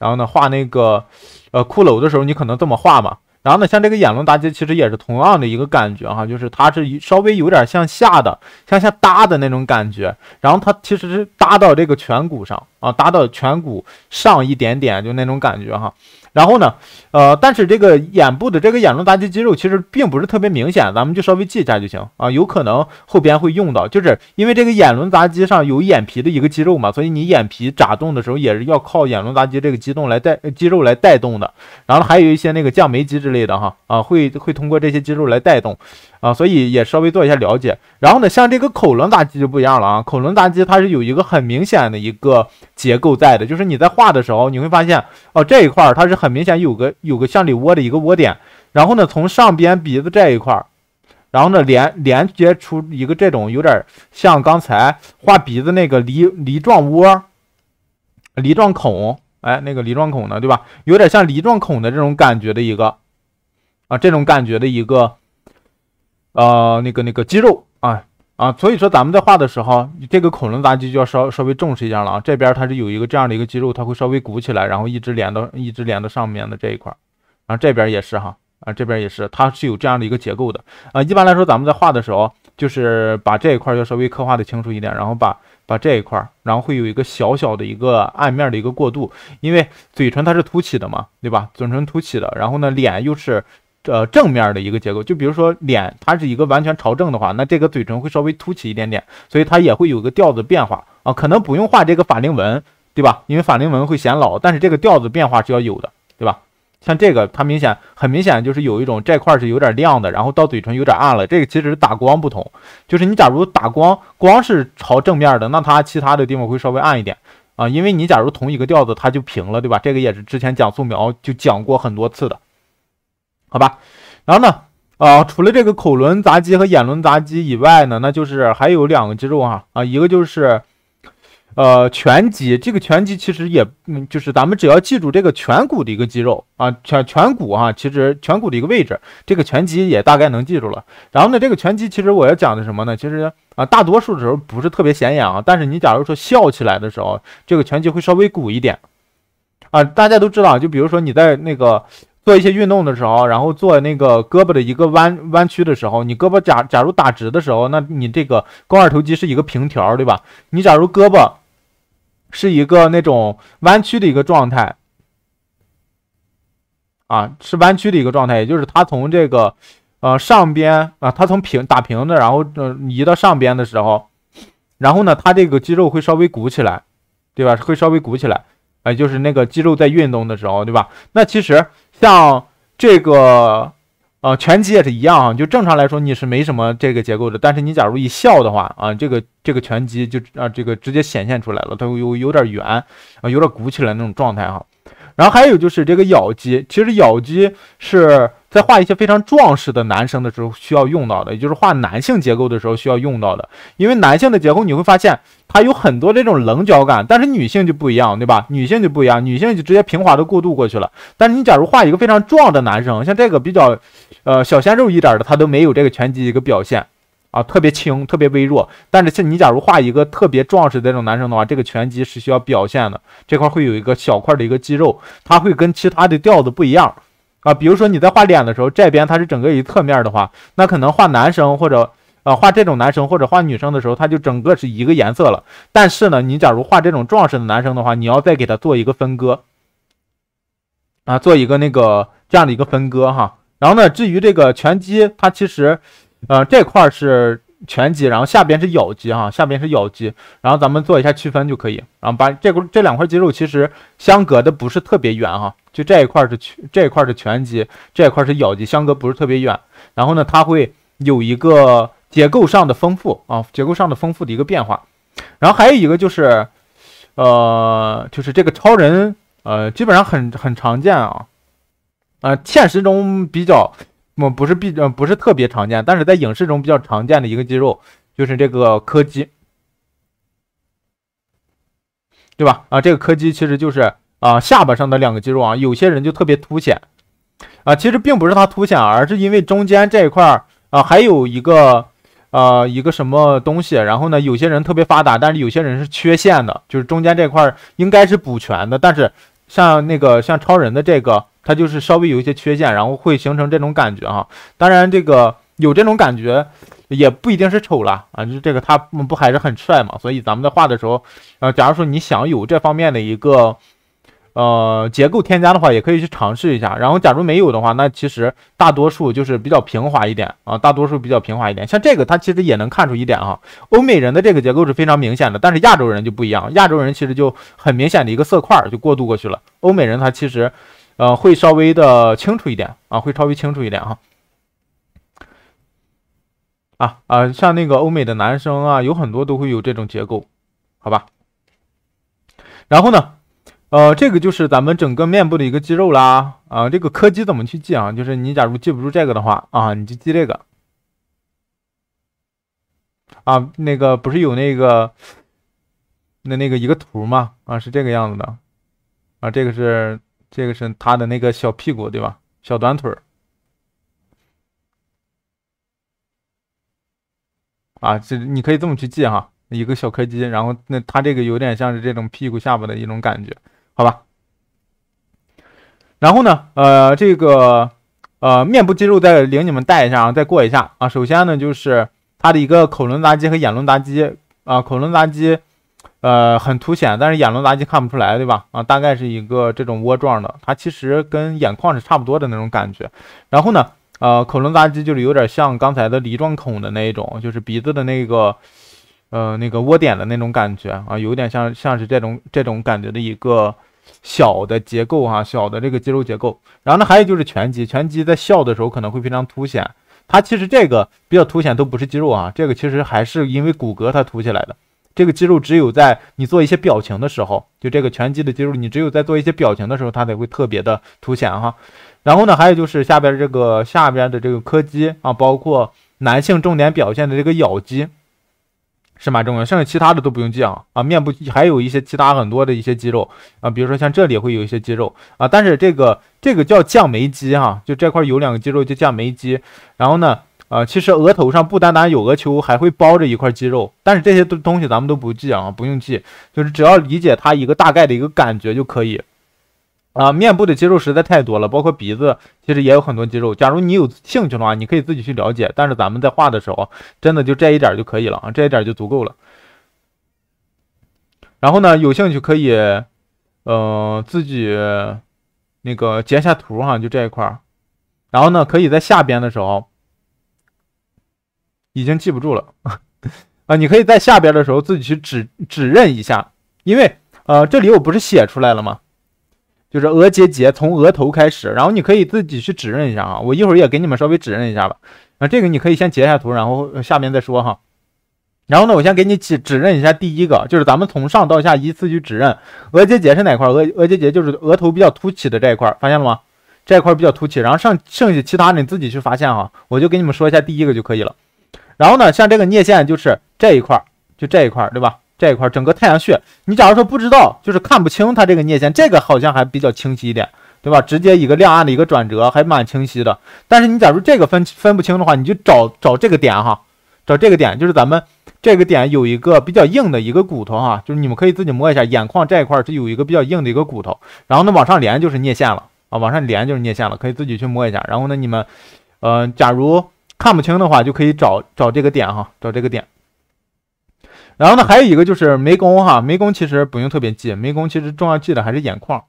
然后呢画那个，呃，骷髅的时候你可能这么画嘛。然后呢，像这个眼轮搭接，其实也是同样的一个感觉哈，就是它是稍微有点向下的，向下搭的那种感觉。然后它其实是搭到这个颧骨上啊，搭到颧骨上一点点，就那种感觉哈。然后呢，呃，但是这个眼部的这个眼轮匝肌肌肉其实并不是特别明显，咱们就稍微记一下就行啊。有可能后边会用到，就是因为这个眼轮匝肌上有眼皮的一个肌肉嘛，所以你眼皮眨动的时候也是要靠眼轮匝肌这个肌动来带肌肉来带动的。然后还有一些那个降眉肌之类的哈，啊，会会通过这些肌肉来带动。啊，所以也稍微做一下了解。然后呢，像这个口轮匝肌就不一样了啊。口轮匝肌它是有一个很明显的一个结构在的，就是你在画的时候，你会发现哦这一块它是很明显有个有个向里窝的一个窝点。然后呢，从上边鼻子这一块，然后呢连连接出一个这种有点像刚才画鼻子那个梨梨状窝、梨状孔，哎，那个梨状孔呢，对吧？有点像梨状孔的这种感觉的一个啊，这种感觉的一个。呃，那个那个肌肉啊啊，所以说咱们在画的时候，你这个恐龙杂技就要稍稍微重视一下了啊。这边它是有一个这样的一个肌肉，它会稍微鼓起来，然后一直连到一直连到上面的这一块，然后这边也是哈啊，这边也是，它是有这样的一个结构的啊。一般来说，咱们在画的时候，就是把这一块要稍微刻画的清楚一点，然后把把这一块，然后会有一个小小的一个暗面的一个过渡，因为嘴唇它是凸起的嘛，对吧？嘴唇凸起的，然后呢，脸又是。呃，正面的一个结构，就比如说脸，它是一个完全朝正的话，那这个嘴唇会稍微凸起一点点，所以它也会有个调子变化啊，可能不用画这个法令纹，对吧？因为法令纹会显老，但是这个调子变化是要有的，对吧？像这个，它明显很明显就是有一种这块是有点亮的，然后到嘴唇有点暗了，这个其实是打光不同，就是你假如打光光是朝正面的，那它其他的地方会稍微暗一点啊，因为你假如同一个调子，它就平了，对吧？这个也是之前讲素描就讲过很多次的。好吧，然后呢？啊，除了这个口轮匝肌和眼轮匝肌以外呢，那就是还有两个肌肉哈啊，一个就是呃颧肌。这个颧肌其实也，嗯，就是咱们只要记住这个颧骨的一个肌肉啊，颧颧骨啊，其实颧骨的一个位置，这个颧肌也大概能记住了。然后呢，这个颧肌其实我要讲的什么呢？其实啊，大多数的时候不是特别显眼啊，但是你假如说笑起来的时候，这个颧肌会稍微鼓一点啊。大家都知道，就比如说你在那个。做一些运动的时候，然后做那个胳膊的一个弯弯曲的时候，你胳膊假假如打直的时候，那你这个肱二头肌是一个平条，对吧？你假如胳膊是一个那种弯曲的一个状态，啊，是弯曲的一个状态，也就是它从这个，呃，上边啊，它从平打平的，然后移到上边的时候，然后呢，它这个肌肉会稍微鼓起来，对吧？会稍微鼓起来，哎，就是那个肌肉在运动的时候，对吧？那其实。像这个，呃，拳击也是一样啊。就正常来说，你是没什么这个结构的。但是你假如一笑的话啊，这个这个拳击就啊，这个直接显现出来了，它有有点圆啊，有点鼓起来那种状态哈。然后还有就是这个咬肌，其实咬肌是在画一些非常壮实的男生的时候需要用到的，也就是画男性结构的时候需要用到的。因为男性的结构你会发现它有很多这种棱角感，但是女性就不一样，对吧？女性就不一样，女性就直接平滑的过渡过去了。但是你假如画一个非常壮的男生，像这个比较，呃，小鲜肉一点的，他都没有这个拳击一个表现。啊，特别轻，特别微弱。但是，像你假如画一个特别壮实的这种男生的话，这个拳击是需要表现的。这块会有一个小块的一个肌肉，它会跟其他的调子不一样啊。比如说你在画脸的时候，这边它是整个一侧面的话，那可能画男生或者啊画这种男生或者画女生的时候，它就整个是一个颜色了。但是呢，你假如画这种壮实的男生的话，你要再给他做一个分割啊，做一个那个这样的一个分割哈。然后呢，至于这个拳击，它其实。呃，这块是拳击，然后下边是咬肌哈，下边是咬肌，然后咱们做一下区分就可以，然后把这个这两块肌肉其实相隔的不是特别远哈，就这一块是这一块是拳击，这一块是咬肌，相隔不是特别远，然后呢，它会有一个结构上的丰富啊，结构上的丰富的一个变化，然后还有一个就是，呃，就是这个超人，呃，基本上很很常见啊，啊，现实中比较。嗯，不是必呃不是特别常见，但是在影视中比较常见的一个肌肉就是这个柯基，对吧？啊，这个柯基其实就是啊下巴上的两个肌肉啊，有些人就特别凸显，啊，其实并不是它凸显，而是因为中间这一块啊还有一个呃一个什么东西，然后呢，有些人特别发达，但是有些人是缺陷的，就是中间这块应该是补全的，但是。像那个像超人的这个，它就是稍微有一些缺陷，然后会形成这种感觉哈。当然，这个有这种感觉也不一定是丑了啊，就这个他不还是很帅嘛。所以咱们在画的时候，啊，假如说你想有这方面的一个。呃，结构添加的话，也可以去尝试一下。然后，假如没有的话，那其实大多数就是比较平滑一点啊，大多数比较平滑一点。像这个，它其实也能看出一点哈。欧美人的这个结构是非常明显的，但是亚洲人就不一样，亚洲人其实就很明显的一个色块就过渡过去了。欧美人他其实呃会稍微的清楚一点啊，会稍微清楚一点哈。啊啊，像那个欧美的男生啊，有很多都会有这种结构，好吧？然后呢？呃，这个就是咱们整个面部的一个肌肉啦啊，这个柯基怎么去记啊？就是你假如记不住这个的话啊，你就记这个啊，那个不是有那个那那个一个图吗？啊，是这个样子的啊，这个是这个是它的那个小屁股对吧？小短腿啊，这你可以这么去记哈，一个小柯基，然后那它这个有点像是这种屁股下巴的一种感觉。好吧，然后呢，呃，这个呃面部肌肉再领你们带一下啊，再过一下啊。首先呢，就是它的一个口轮匝肌和眼轮匝肌啊。口轮匝肌呃很凸显，但是眼轮匝肌看不出来，对吧？啊，大概是一个这种窝状的，它其实跟眼眶是差不多的那种感觉。然后呢，呃，口轮匝肌就是有点像刚才的梨状孔的那一种，就是鼻子的那个呃那个窝点的那种感觉啊，有点像像是这种这种感觉的一个。小的结构哈，小的这个肌肉结构，然后呢还有就是拳击，拳击在笑的时候可能会非常凸显，它其实这个比较凸显都不是肌肉啊，这个其实还是因为骨骼它凸起来的，这个肌肉只有在你做一些表情的时候，就这个拳击的肌肉，你只有在做一些表情的时候，它才会特别的凸显哈。然后呢还有就是下边这个下边的这个柯基啊，包括男性重点表现的这个咬肌。是蛮重要，剩下其他的都不用记啊啊！面部还有一些其他很多的一些肌肉啊，比如说像这里会有一些肌肉啊，但是这个这个叫降眉肌哈，就这块有两个肌肉叫降眉肌。然后呢，啊，其实额头上不单单有额丘，还会包着一块肌肉，但是这些东东西咱们都不记啊，不用记，就是只要理解它一个大概的一个感觉就可以。啊，面部的肌肉实在太多了，包括鼻子，其实也有很多肌肉。假如你有兴趣的话，你可以自己去了解。但是咱们在画的时候，真的就这一点就可以了啊，这一点就足够了。然后呢，有兴趣可以，呃，自己那个截一下图哈，就这一块儿。然后呢，可以在下边的时候，已经记不住了 <laughs> 啊。你可以在下边的时候自己去指指认一下，因为呃，这里我不是写出来了吗？就是额结节，从额头开始，然后你可以自己去指认一下啊，我一会儿也给你们稍微指认一下吧。啊，这个你可以先截一下图，然后下面再说哈。然后呢，我先给你指指认一下，第一个就是咱们从上到下依次去指认额结节是哪块，额额结节就是额头比较凸起的这一块，发现了吗？这一块比较凸起，然后剩剩下其他的你自己去发现哈。我就给你们说一下第一个就可以了。然后呢，像这个颞线就是这一块，就这一块，对吧？这一块整个太阳穴，你假如说不知道，就是看不清它这个颞线，这个好像还比较清晰一点，对吧？直接一个亮暗的一个转折，还蛮清晰的。但是你假如这个分分不清的话，你就找找这个点哈，找这个点，就是咱们这个点有一个比较硬的一个骨头哈，就是你们可以自己摸一下，眼眶这一块是有一个比较硬的一个骨头，然后呢往上连就是颞线了啊，往上连就是颞线了，可以自己去摸一下。然后呢你们，呃，假如看不清的话，就可以找找这个点哈，找这个点。然后呢，还有一个就是眉弓哈，眉弓其实不用特别记，眉弓其实重要记的还是眼眶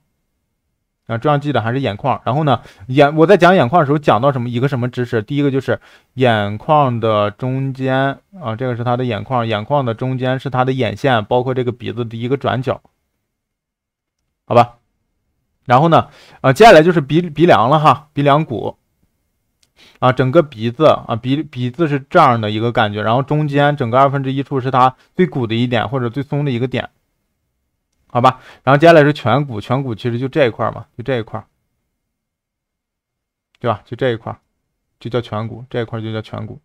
啊，重要记的还是眼眶。然后呢，眼我在讲眼眶的时候讲到什么一个什么知识，第一个就是眼眶的中间啊，这个是它的眼眶，眼眶的中间是它的眼线，包括这个鼻子的一个转角，好吧？然后呢，啊，接下来就是鼻鼻梁了哈，鼻梁骨。啊，整个鼻子啊，鼻鼻子是这样的一个感觉，然后中间整个二分之一处是它最鼓的一点或者最松的一个点，好吧，然后接下来是颧骨，颧骨其实就这一块嘛，就这一块，对吧？就这一块，就叫颧骨，这一块就叫颧骨。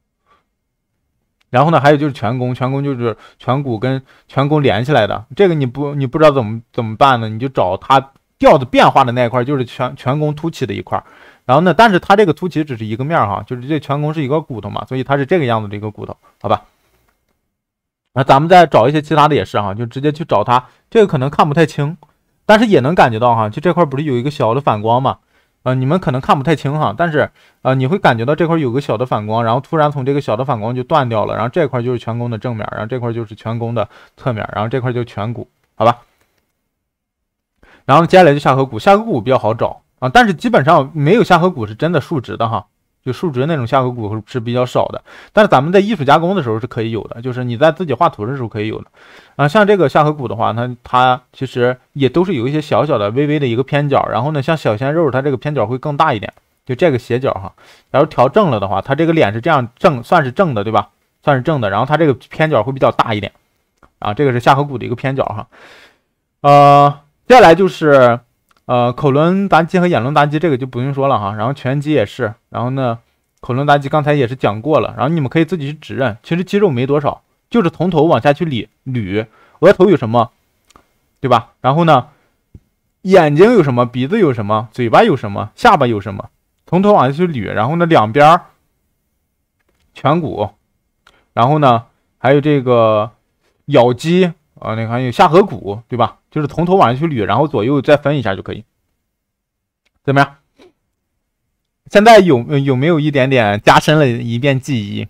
然后呢，还有就是颧弓，颧弓就是颧骨跟颧弓连起来的，这个你不你不知道怎么怎么办呢？你就找它调子变化的那一块，就是颧颧弓凸起的一块。然后呢？但是它这个凸起只是一个面儿哈，就是这颧弓是一个骨头嘛，所以它是这个样子的一个骨头，好吧？那咱们再找一些其他的也是哈，就直接去找它。这个可能看不太清，但是也能感觉到哈，就这块不是有一个小的反光嘛？啊，你们可能看不太清哈，但是啊，你会感觉到这块有个小的反光，然后突然从这个小的反光就断掉了，然后这块就是颧弓的正面，然后这块就是颧弓的侧面，然后这块就是颧骨，好吧？然后接下来就下颌骨，下颌骨比较好找。但是基本上没有下颌骨是真的竖直的哈，就竖直那种下颌骨是比较少的。但是咱们在艺术加工的时候是可以有的，就是你在自己画图的时候可以有的。啊，像这个下颌骨的话，它它其实也都是有一些小小的、微微的一个偏角。然后呢，像小鲜肉，它这个偏角会更大一点，就这个斜角哈。然后调正了的话，它这个脸是这样正，算是正的，对吧？算是正的。然后它这个偏角会比较大一点。啊，这个是下颌骨的一个偏角哈。呃，接下来就是。呃，口轮匝肌和眼轮匝肌这个就不用说了哈，然后颧肌也是。然后呢，口轮匝肌刚才也是讲过了，然后你们可以自己去指认。其实肌肉没多少，就是从头往下去捋捋，额头有什么，对吧？然后呢，眼睛有什么，鼻子有什么，嘴巴有什么，下巴有什么，从头往下去捋。然后呢，两边颧骨，然后呢，还有这个咬肌啊，那还有下颌骨，对吧？就是从头往上去捋，然后左右再分一下就可以。怎么样？现在有有没有一点点加深了一遍记忆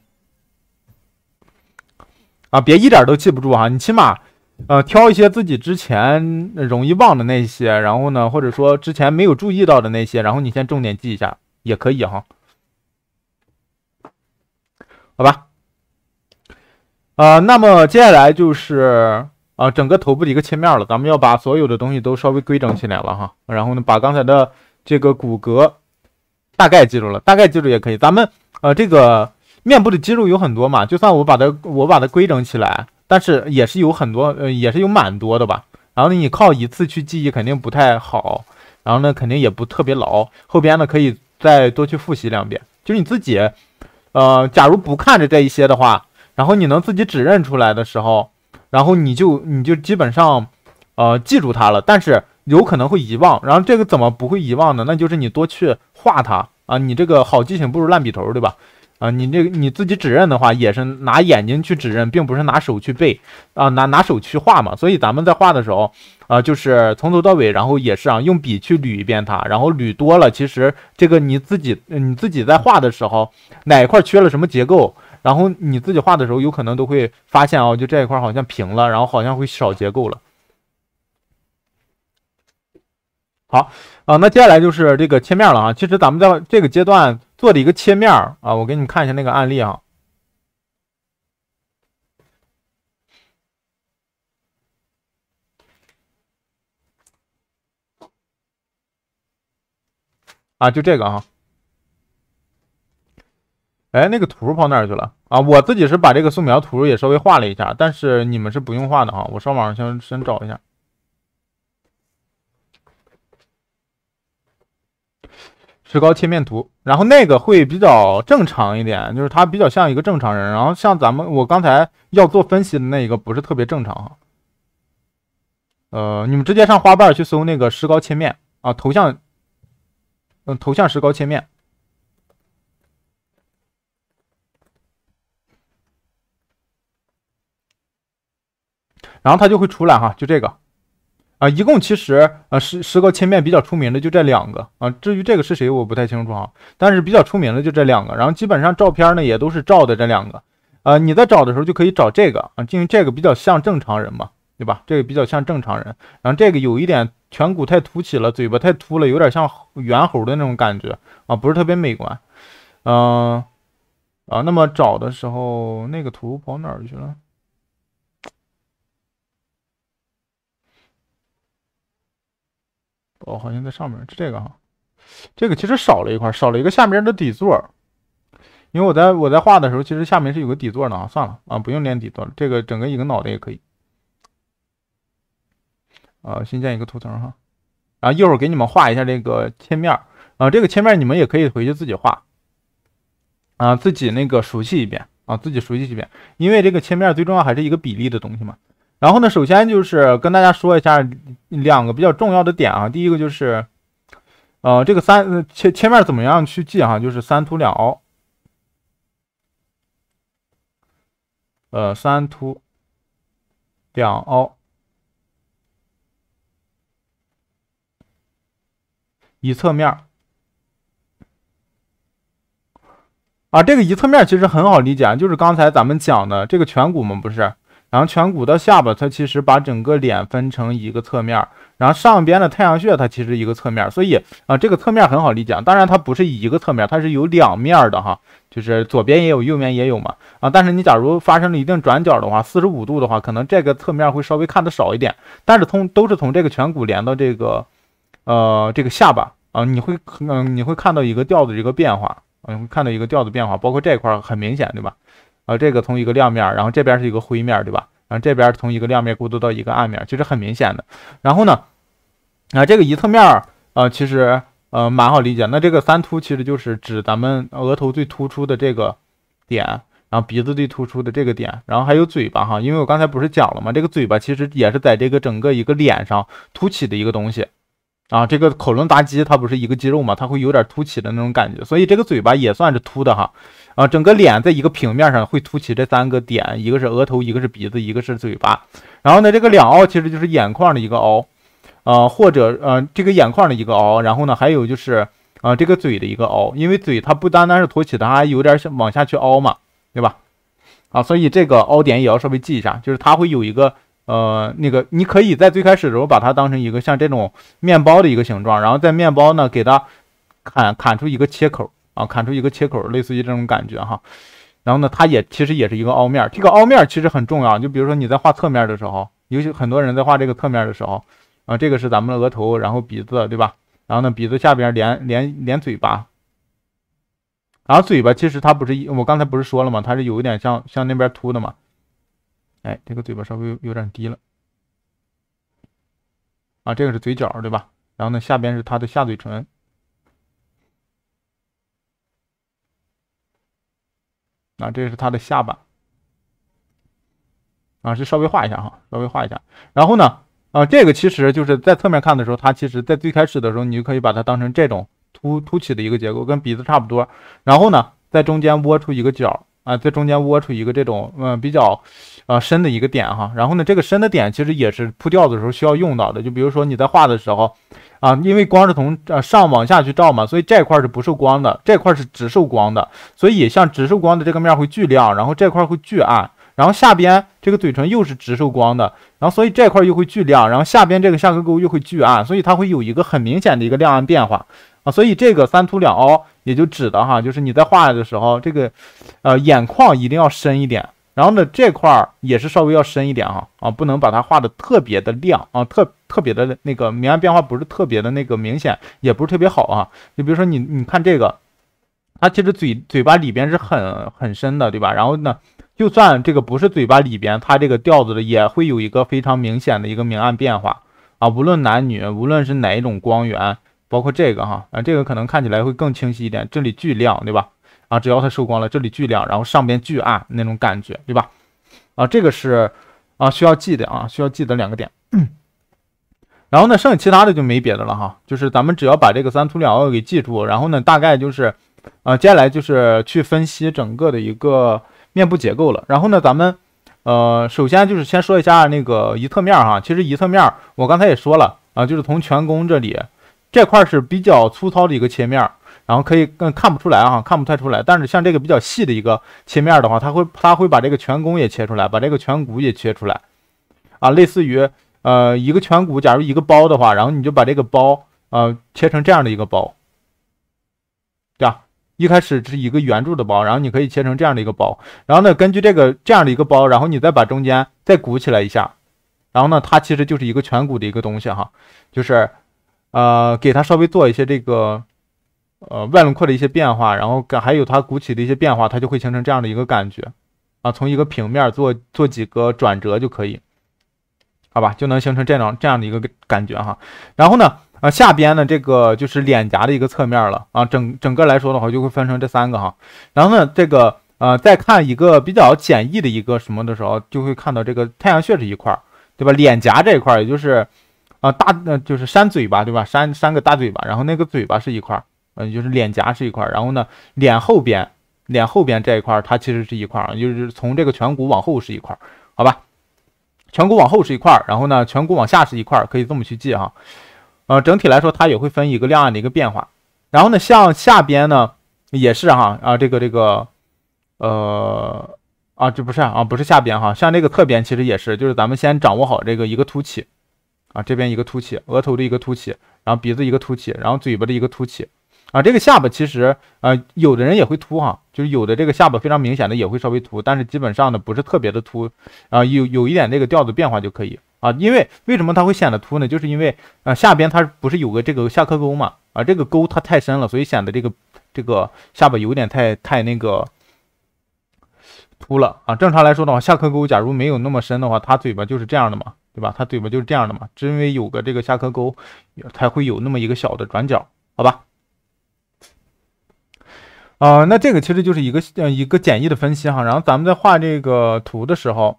啊？别一点都记不住哈！你起码，呃，挑一些自己之前容易忘的那些，然后呢，或者说之前没有注意到的那些，然后你先重点记一下也可以哈。好吧。呃，那么接下来就是。啊，整个头部的一个切面了，咱们要把所有的东西都稍微规整起来了哈。然后呢，把刚才的这个骨骼大概记住了，大概记住也可以。咱们呃，这个面部的肌肉有很多嘛，就算我把它我把它规整起来，但是也是有很多呃，也是有蛮多的吧。然后呢，你靠一次去记忆肯定不太好，然后呢，肯定也不特别牢。后边呢，可以再多去复习两遍。就是你自己呃，假如不看着这一些的话，然后你能自己指认出来的时候。然后你就你就基本上，呃，记住它了。但是有可能会遗忘。然后这个怎么不会遗忘呢？那就是你多去画它啊！你这个好记性不如烂笔头，对吧？啊，你这个你自己指认的话，也是拿眼睛去指认，并不是拿手去背啊，拿拿手去画嘛。所以咱们在画的时候啊，就是从头到尾，然后也是啊，用笔去捋一遍它，然后捋多了，其实这个你自己你自己在画的时候，哪一块缺了什么结构？然后你自己画的时候，有可能都会发现啊，就这一块好像平了，然后好像会少结构了。好啊，那接下来就是这个切面了啊。其实咱们在这个阶段做的一个切面啊，我给你们看一下那个案例啊。啊，就这个啊。哎，那个图跑哪去了啊？我自己是把这个素描图也稍微画了一下，但是你们是不用画的哈。我上网上先先找一下石膏切面图，然后那个会比较正常一点，就是它比较像一个正常人。然后像咱们我刚才要做分析的那一个不是特别正常哈。呃，你们直接上花瓣去搜那个石膏切面啊，头像，嗯，头像石膏切面。然后他就会出来哈，就这个，啊，一共其实啊，石石膏切面比较出名的就这两个啊。至于这个是谁，我不太清楚啊，但是比较出名的就这两个。然后基本上照片呢也都是照的这两个，呃，你在找的时候就可以找这个啊，因为这个比较像正常人嘛，对吧？这个比较像正常人，然后这个有一点颧骨太凸起了，嘴巴太凸了，有点像猿猴的那种感觉啊，不是特别美观。嗯，啊，那么找的时候那个图跑哪去了？哦，好像在上面是这个哈，这个其实少了一块，少了一个下面的底座。因为我在我在画的时候，其实下面是有个底座的啊。算了啊，不用连底座了，这个整个一个脑袋也可以。啊，新建一个图层哈，然后一会儿给你们画一下这个切面啊。这个切面你们也可以回去自己画啊，自己那个熟悉一遍啊，自己熟悉一遍，因为这个切面最重要还是一个比例的东西嘛。然后呢，首先就是跟大家说一下两个比较重要的点啊。第一个就是，呃，这个三切切面怎么样去记啊？就是三凸两凹，呃，三凸两凹一侧面啊。这个一侧面其实很好理解，就是刚才咱们讲的这个颧骨嘛，不是？然后颧骨到下巴，它其实把整个脸分成一个侧面，然后上边的太阳穴，它其实一个侧面，所以啊，这个侧面很好理解。当然，它不是一个侧面，它是有两面的哈，就是左边也有，右边也有嘛。啊，但是你假如发生了一定转角的话，四十五度的话，可能这个侧面会稍微看得少一点，但是从都是从这个颧骨连到这个，呃，这个下巴啊，你会嗯，你会看到一个调子一个变化，你会看到一个调子变化，包括这块很明显，对吧？啊，这个从一个亮面，然后这边是一个灰面，对吧？然后这边从一个亮面过渡到一个暗面，其实很明显的。然后呢，啊，这个一侧面儿，呃，其实呃蛮好理解。那这个三凸其实就是指咱们额头最突出的这个点，然后鼻子最突出的这个点，然后还有嘴巴哈，因为我刚才不是讲了吗？这个嘴巴其实也是在这个整个一个脸上凸起的一个东西啊。这个口轮匝肌它不是一个肌肉嘛，它会有点凸起的那种感觉，所以这个嘴巴也算是凸的哈。啊，整个脸在一个平面上会凸起这三个点，一个是额头，一个是鼻子，一个是嘴巴。然后呢，这个两凹其实就是眼眶的一个凹，啊，或者嗯这个眼眶的一个凹。然后呢，还有就是啊，这个嘴的一个凹，因为嘴它不单单是凸起的，还有点往下去凹嘛，对吧？啊，所以这个凹点也要稍微记一下，就是它会有一个呃那个，你可以在最开始的时候把它当成一个像这种面包的一个形状，然后在面包呢给它砍砍出一个切口。啊，砍出一个切口，类似于这种感觉哈。然后呢，它也其实也是一个凹面，这个凹面其实很重要。就比如说你在画侧面的时候，尤其很多人在画这个侧面的时候，啊，这个是咱们的额头，然后鼻子，对吧？然后呢，鼻子下边连连连嘴巴，然后嘴巴其实它不是一，我刚才不是说了吗？它是有一点像像那边凸的嘛。哎，这个嘴巴稍微有点低了。啊，这个是嘴角，对吧？然后呢，下边是它的下嘴唇。啊，这是它的下巴，啊，是稍微画一下哈，稍微画一下。然后呢，啊，这个其实就是在侧面看的时候，它其实在最开始的时候，你就可以把它当成这种凸凸起的一个结构，跟鼻子差不多。然后呢，在中间窝出一个角，啊，在中间窝出一个这种嗯比较啊深的一个点哈。然后呢，这个深的点其实也是铺调的时候需要用到的，就比如说你在画的时候。啊，因为光是从呃上往下去照嘛，所以这块是不受光的，这块是直受光的，所以也像直受光的这个面会巨亮，然后这块会巨暗，然后下边这个嘴唇又是直受光的，然后所以这块又会巨亮，然后下边这个下颌沟又会巨暗，所以它会有一个很明显的一个亮暗变化啊，所以这个三凸两凹也就指的哈，就是你在画的时候，这个呃眼眶一定要深一点，然后呢这块儿也是稍微要深一点啊啊，不能把它画的特别的亮啊，特。特别的那个明暗变化不是特别的那个明显，也不是特别好啊。你比如说你，你看这个，它其实嘴嘴巴里边是很很深的，对吧？然后呢，就算这个不是嘴巴里边，它这个调子的也会有一个非常明显的一个明暗变化啊。无论男女，无论是哪一种光源，包括这个哈，啊，这个可能看起来会更清晰一点。这里巨亮，对吧？啊，只要它受光了，这里巨亮，然后上边巨暗那种感觉，对吧？啊，这个是啊需要记的啊，需要记得两个点。然后呢，剩下其他的就没别的了哈，就是咱们只要把这个三凸两凹给记住，然后呢，大概就是，呃，接下来就是去分析整个的一个面部结构了。然后呢，咱们，呃，首先就是先说一下那个一侧面哈，其实一侧面我刚才也说了啊，就是从颧弓这里这块是比较粗糙的一个切面，然后可以更看不出来哈，看不太出来。但是像这个比较细的一个切面的话，它会它会把这个颧弓也切出来，把这个颧骨也切出来，啊，类似于。呃，一个颧骨，假如一个包的话，然后你就把这个包啊切成这样的一个包，对吧？一开始是一个圆柱的包，然后你可以切成这样的一个包，然后呢，根据这个这样的一个包，然后你再把中间再鼓起来一下，然后呢，它其实就是一个颧骨的一个东西哈，就是呃，给它稍微做一些这个呃外轮廓的一些变化，然后还有它鼓起的一些变化，它就会形成这样的一个感觉啊，从一个平面做做几个转折就可以。好吧，就能形成这种这样的一个感觉哈。然后呢，呃，下边呢这个就是脸颊的一个侧面了啊。整整个来说的话，就会分成这三个哈。然后呢，这个呃，再看一个比较简易的一个什么的时候，就会看到这个太阳穴这一块，对吧？脸颊这一块，也就是啊大，呃就是扇嘴巴，对吧？扇扇个大嘴巴，然后那个嘴巴是一块，嗯，就是脸颊是一块。然后呢，脸后边，脸后边这一块它其实是一块，啊，就是从这个颧骨往后是一块，好吧？颧骨往后是一块，然后呢，颧骨往下是一块，可以这么去记哈。呃，整体来说它也会分一个亮暗的一个变化。然后呢，向下边呢也是哈啊，这个这个呃啊，这不是啊，不是下边哈，像这个侧边其实也是，就是咱们先掌握好这个一个凸起啊，这边一个凸起，额头的一个凸起，然后鼻子一个凸起，然后嘴巴的一个凸起。啊，这个下巴其实啊，有的人也会秃哈，就是有的这个下巴非常明显的也会稍微秃，但是基本上呢不是特别的秃啊，有有一点这个调子变化就可以啊。因为为什么它会显得秃呢？就是因为啊下边它不是有个这个下颌沟嘛啊，这个沟它太深了，所以显得这个这个下巴有点太太那个秃了啊。正常来说的话，下颌沟假如没有那么深的话，他嘴巴就是这样的嘛，对吧？他嘴巴就是这样的嘛，只因为有个这个下颌沟才会有那么一个小的转角，好吧？啊，那这个其实就是一个呃一个简易的分析哈。然后咱们在画这个图的时候，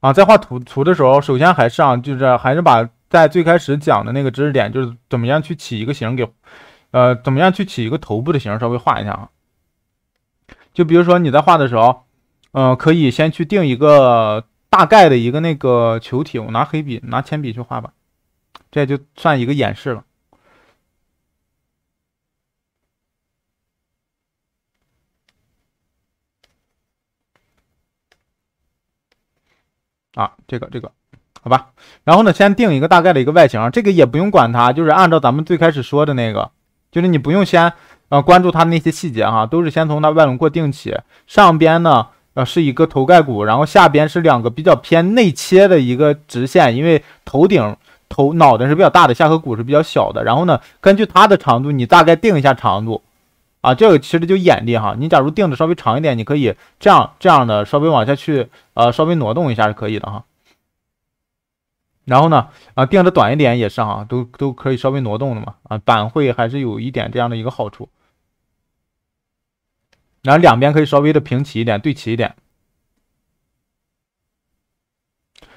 啊，在画图图的时候，首先还是啊，就是还是把在最开始讲的那个知识点，就是怎么样去起一个形，给呃怎么样去起一个头部的形，稍微画一下啊。就比如说你在画的时候，嗯，可以先去定一个大概的一个那个球体，我拿黑笔拿铅笔去画吧。这就算一个演示了，啊，这个这个，好吧，然后呢，先定一个大概的一个外形，这个也不用管它，就是按照咱们最开始说的那个，就是你不用先啊关注它那些细节哈，都是先从它外轮廓定起。上边呢，是一个头盖骨，然后下边是两个比较偏内切的一个直线，因为头顶。头脑袋是比较大的，下颌骨是比较小的。然后呢，根据它的长度，你大概定一下长度，啊，这个其实就眼力哈。你假如定的稍微长一点，你可以这样这样的稍微往下去，呃，稍微挪动一下是可以的哈。然后呢，啊，定的短一点也是哈，都都可以稍微挪动的嘛。啊，板绘还是有一点这样的一个好处。然后两边可以稍微的平齐一点，对齐一点。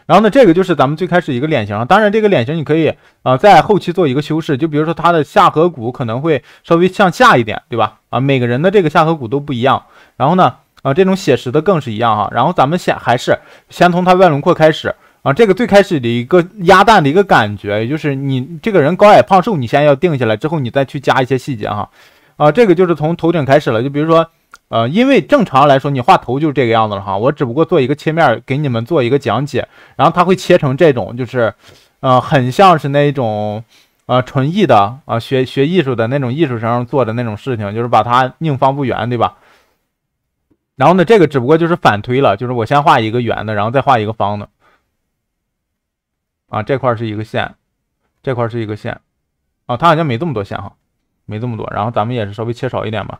然后呢，这个就是咱们最开始一个脸型。当然，这个脸型你可以啊，在后期做一个修饰。就比如说，他的下颌骨可能会稍微向下一点，对吧？啊，每个人的这个下颌骨都不一样。然后呢，啊，这种写实的更是一样哈。然后咱们先还是先从他外轮廓开始啊，这个最开始的一个鸭蛋的一个感觉，也就是你这个人高矮胖瘦，你先要定下来，之后你再去加一些细节哈。啊，这个就是从头顶开始了，就比如说。呃，因为正常来说，你画头就是这个样子了哈。我只不过做一个切面，给你们做一个讲解。然后它会切成这种，就是，呃，很像是那种，呃，纯艺的啊，学学艺术的那种艺术生做的那种事情，就是把它宁方不圆，对吧？然后呢，这个只不过就是反推了，就是我先画一个圆的，然后再画一个方的。啊，这块是一个线，这块是一个线，啊，它好像没这么多线哈，没这么多。然后咱们也是稍微切少一点吧。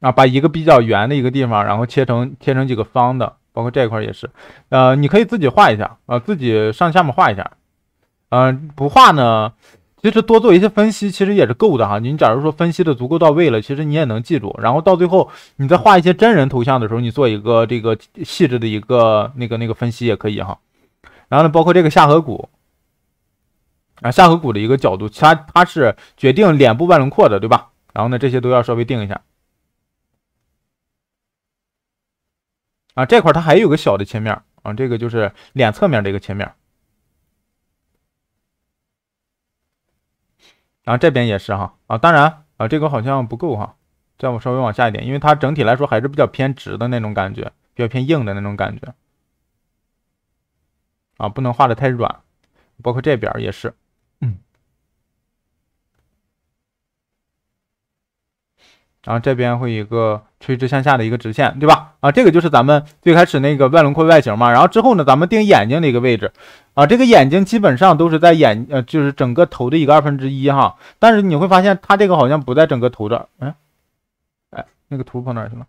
啊，把一个比较圆的一个地方，然后切成切成几个方的，包括这一块也是，呃，你可以自己画一下啊，自己上下面画一下，嗯，不画呢，其实多做一些分析，其实也是够的哈。你假如说分析的足够到位了，其实你也能记住。然后到最后你在画一些真人头像的时候，你做一个这个细致的一个那个那个分析也可以哈。然后呢，包括这个下颌骨啊，下颌骨的一个角度，它它是决定脸部外轮廓的，对吧？然后呢，这些都要稍微定一下。啊，这块它还有个小的切面啊，这个就是脸侧面这个切面。然、啊，这边也是哈啊，当然啊，这个好像不够哈，再往稍微往下一点，因为它整体来说还是比较偏直的那种感觉，比较偏硬的那种感觉。啊，不能画的太软，包括这边也是，嗯。然后这边会一个。垂直向下的一个直线，对吧？啊，这个就是咱们最开始那个外轮廓外形嘛。然后之后呢，咱们定眼睛的一个位置。啊，这个眼睛基本上都是在眼呃，就是整个头的一个二分之一哈。但是你会发现它这个好像不在整个头的，嗯，哎，那个图跑哪去了？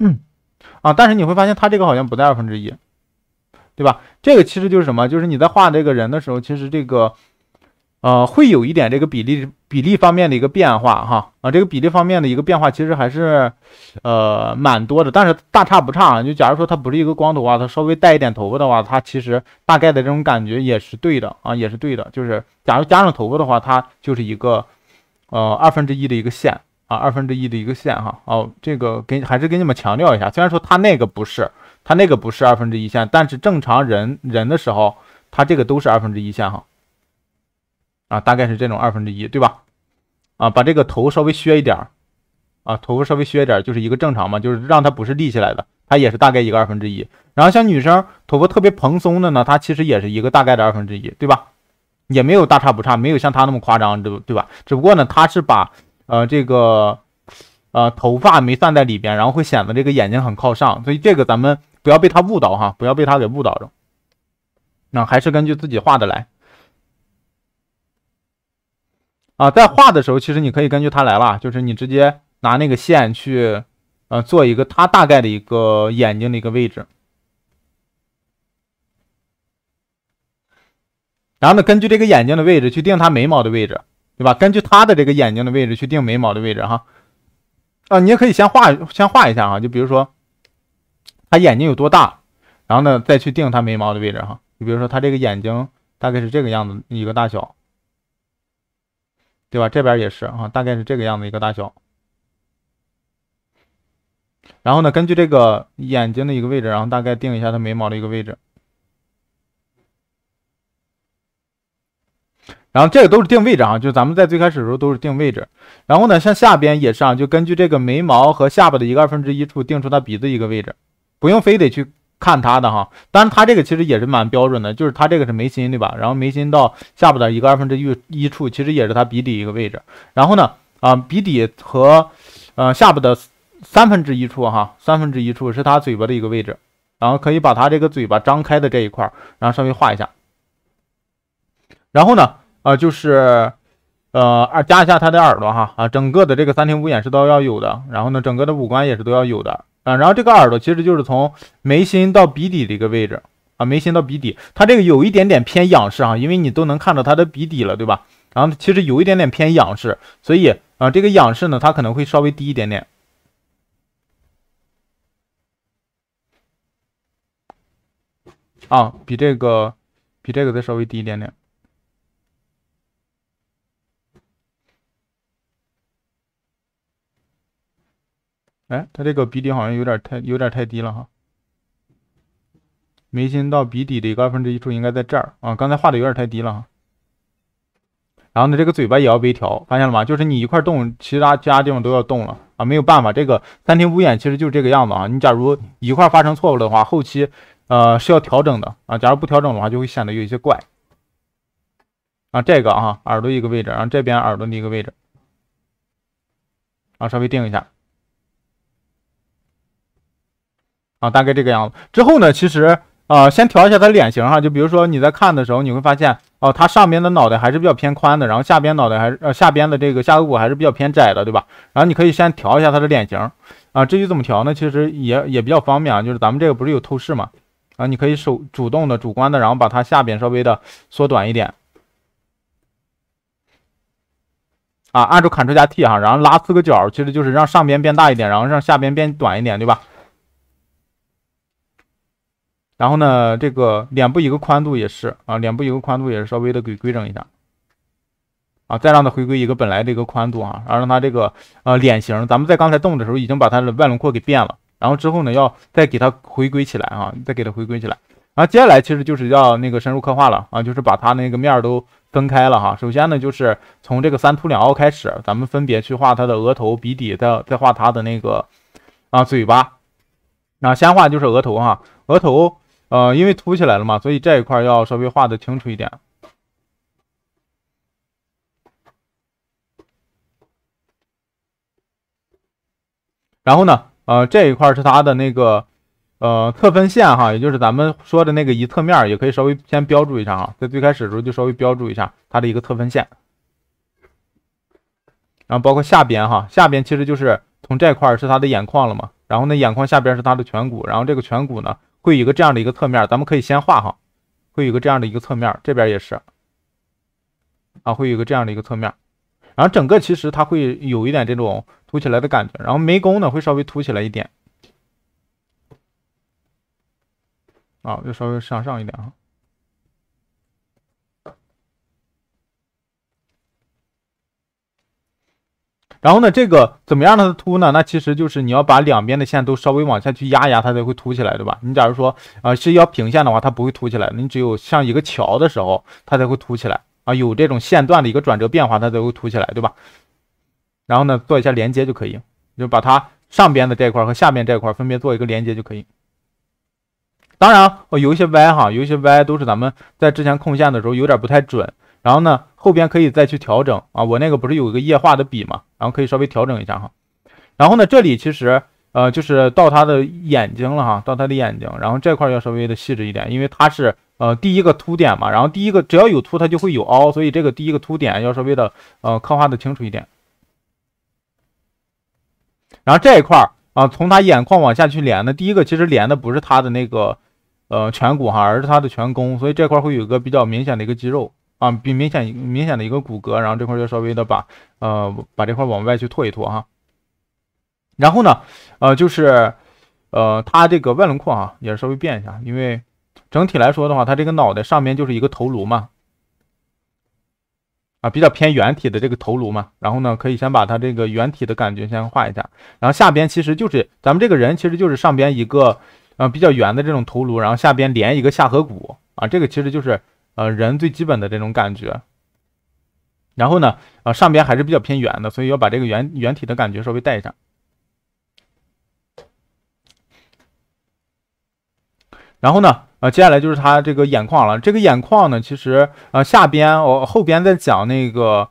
嗯，啊，但是你会发现它这个好像不在二分之一，对吧？这个其实就是什么？就是你在画这个人的时候，其实这个。呃，会有一点这个比例比例方面的一个变化哈啊，这个比例方面的一个变化其实还是呃蛮多的，但是大差不差啊。就假如说他不是一个光头啊，他稍微带一点头发的话，他其实大概的这种感觉也是对的啊，也是对的。就是假如加上头发的话，它就是一个呃二分之一的一个线啊，二分之一的一个线哈。哦，这个给还是给你们强调一下，虽然说他那个不是他那个不是二分之一线，但是正常人人的时候，他这个都是二分之一线哈。啊，大概是这种二分之一，对吧？啊，把这个头稍微削一点，啊，头发稍微削一点，就是一个正常嘛，就是让它不是立起来的，它也是大概一个二分之一。然后像女生头发特别蓬松的呢，它其实也是一个大概的二分之一，对吧？也没有大差不差，没有像她那么夸张，对吧？只不过呢，她是把呃这个呃头发没算在里边，然后会显得这个眼睛很靠上，所以这个咱们不要被她误导哈，不要被她给误导着。那还是根据自己画的来。啊，在画的时候，其实你可以根据它来了，就是你直接拿那个线去，呃，做一个它大概的一个眼睛的一个位置。然后呢，根据这个眼睛的位置去定它眉毛的位置，对吧？根据它的这个眼睛的位置去定眉毛的位置，哈。啊，你也可以先画，先画一下哈。就比如说，它眼睛有多大，然后呢，再去定它眉毛的位置，哈。你比如说，它这个眼睛大概是这个样子一个大小。对吧？这边也是啊，大概是这个样子一个大小。然后呢，根据这个眼睛的一个位置，然后大概定一下它眉毛的一个位置。然后这个都是定位置啊，就咱们在最开始的时候都是定位置。然后呢，向下边也是啊，就根据这个眉毛和下巴的一个二分之一处定出它鼻子一个位置，不用非得去。看他的哈，但是他这个其实也是蛮标准的，就是他这个是眉心对吧？然后眉心到下巴的一个二分之一处，其实也是他鼻底一个位置。然后呢，啊，鼻底和呃下巴的三分之一处哈，三分之一处是他嘴巴的一个位置。然后可以把他这个嘴巴张开的这一块，然后稍微画一下。然后呢，啊，就是呃，二加一下他的耳朵哈，啊，整个的这个三庭五眼是都要有的。然后呢，整个的五官也是都要有的。啊，然后这个耳朵其实就是从眉心到鼻底的一个位置啊，眉心到鼻底，它这个有一点点偏仰视啊，因为你都能看到它的鼻底了，对吧？然后其实有一点点偏仰视，所以啊，这个仰视呢，它可能会稍微低一点点啊，比这个，比这个再稍微低一点点。哎，他这个鼻底好像有点太有点太低了哈。眉心到鼻底的一个二分之一处应该在这儿啊，刚才画的有点太低了哈。然后呢，这个嘴巴也要微调，发现了吗？就是你一块动，其他其他地方都要动了啊，没有办法，这个三庭五眼其实就是这个样子啊。你假如一块发生错误的话，后期呃是要调整的啊。假如不调整的话，就会显得有一些怪。啊，这个啊，耳朵一个位置，然后这边耳朵的一个位置，啊，稍微定一下。啊，大概这个样子。之后呢，其实啊，先调一下他脸型哈。就比如说你在看的时候，你会发现啊，他上边的脑袋还是比较偏宽的，然后下边脑袋还是呃下边的这个下颌骨还是比较偏窄的，对吧？然后你可以先调一下他的脸型。啊，至于怎么调呢？其实也也比较方便啊，就是咱们这个不是有透视嘛？啊，你可以手主动的、主观的，然后把他下边稍微的缩短一点。啊，按住 Ctrl 加 T 哈，然后拉四个角，其实就是让上边变大一点，然后让下边变短一点，对吧？然后呢，这个脸部一个宽度也是啊，脸部一个宽度也是稍微的给规整一下，啊，再让它回归一个本来的一个宽度啊，然后让它这个呃脸型，咱们在刚才动的时候已经把它的外轮廓给变了，然后之后呢要再给它回归起来啊，再给它回归起来，然后接下来其实就是要那个深入刻画了啊，就是把它那个面都分开了哈。首先呢，就是从这个三凸两凹开始，咱们分别去画它的额头、鼻底，再再画它的那个啊嘴巴，啊先画就是额头哈，额头。呃，因为凸起来了嘛，所以这一块要稍微画的清楚一点。然后呢，呃，这一块是它的那个，呃，侧分线哈，也就是咱们说的那个一侧面，也可以稍微先标注一下啊，在最开始的时候就稍微标注一下它的一个侧分线。然后包括下边哈，下边其实就是从这块是它的眼眶了嘛，然后呢，眼眶下边是它的颧骨，然后这个颧骨呢。会有一个这样的一个侧面，咱们可以先画哈，会有个这样的一个侧面，这边也是，啊，会有一个这样的一个侧面，然后整个其实它会有一点这种凸起来的感觉，然后眉弓呢会稍微凸起来一点，啊，就稍微向上一点哈。然后呢，这个怎么样让它凸呢？那其实就是你要把两边的线都稍微往下去压一压，它才会凸起来，对吧？你假如说啊是要平线的话，它不会凸起来。你只有像一个桥的时候，它才会凸起来啊，有这种线段的一个转折变化，它才会凸起来，对吧？然后呢，做一下连接就可以，就把它上边的这块和下边这块分别做一个连接就可以。当然，我有一些歪哈，有一些歪都是咱们在之前控线的时候有点不太准。然后呢，后边可以再去调整啊。我那个不是有一个液化的笔嘛，然后可以稍微调整一下哈。然后呢，这里其实呃就是到他的眼睛了哈，到他的眼睛，然后这块要稍微的细致一点，因为它是呃第一个凸点嘛，然后第一个只要有凸它就会有凹，所以这个第一个凸点要稍微的呃刻画的清楚一点。然后这一块啊，从他眼眶往下去连，的，第一个其实连的不是他的那个呃颧骨哈，而是他的颧弓，所以这块会有个比较明显的一个肌肉。啊，比明显明显的一个骨骼，然后这块儿稍微的把，呃，把这块儿往外去拓一拓哈。然后呢，呃，就是，呃，它这个外轮廓啊，也稍微变一下，因为整体来说的话，它这个脑袋上面就是一个头颅嘛，啊，比较偏圆体的这个头颅嘛。然后呢，可以先把它这个圆体的感觉先画一下。然后下边其实就是咱们这个人，其实就是上边一个，嗯比较圆的这种头颅，然后下边连一个下颌骨啊，这个其实就是。呃，人最基本的这种感觉。然后呢，啊，上边还是比较偏圆的，所以要把这个圆圆体的感觉稍微带上。然后呢，呃接下来就是他这个眼眶了。这个眼眶呢，其实呃下边我后边在讲那个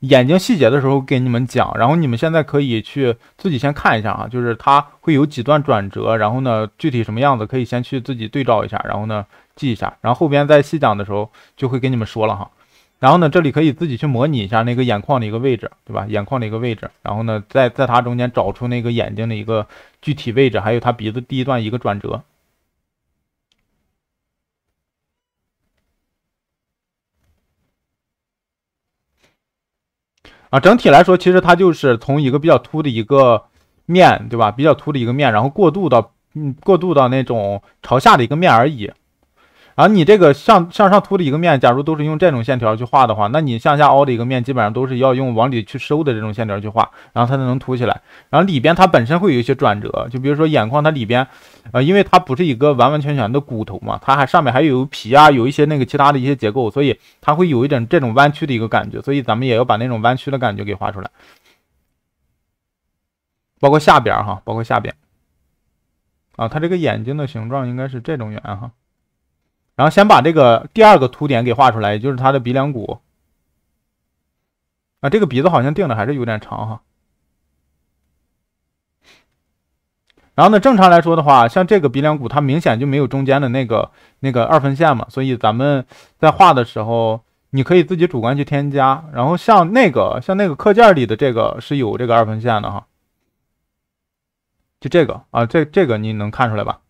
眼睛细节的时候给你们讲。然后你们现在可以去自己先看一下啊，就是它会有几段转折，然后呢，具体什么样子可以先去自己对照一下。然后呢。记一下，然后后边在细讲的时候就会跟你们说了哈。然后呢，这里可以自己去模拟一下那个眼眶的一个位置，对吧？眼眶的一个位置，然后呢，在在它中间找出那个眼睛的一个具体位置，还有它鼻子第一段一个转折。啊，整体来说，其实它就是从一个比较凸的一个面对吧，比较凸的一个面，然后过渡到嗯，过渡到那种朝下的一个面而已。然后你这个向向上凸的一个面，假如都是用这种线条去画的话，那你向下凹的一个面基本上都是要用往里去收的这种线条去画，然后它才能凸起来。然后里边它本身会有一些转折，就比如说眼眶它里边，呃，因为它不是一个完完全全的骨头嘛，它还上面还有皮啊，有一些那个其他的一些结构，所以它会有一点这种弯曲的一个感觉，所以咱们也要把那种弯曲的感觉给画出来，包括下边哈，包括下边。啊，它这个眼睛的形状应该是这种圆哈。然后先把这个第二个凸点给画出来，也就是他的鼻梁骨。啊，这个鼻子好像定的还是有点长哈。然后呢，正常来说的话，像这个鼻梁骨，它明显就没有中间的那个那个二分线嘛，所以咱们在画的时候，你可以自己主观去添加。然后像那个像那个课件里的这个是有这个二分线的哈，就这个啊，这这个你能看出来吧？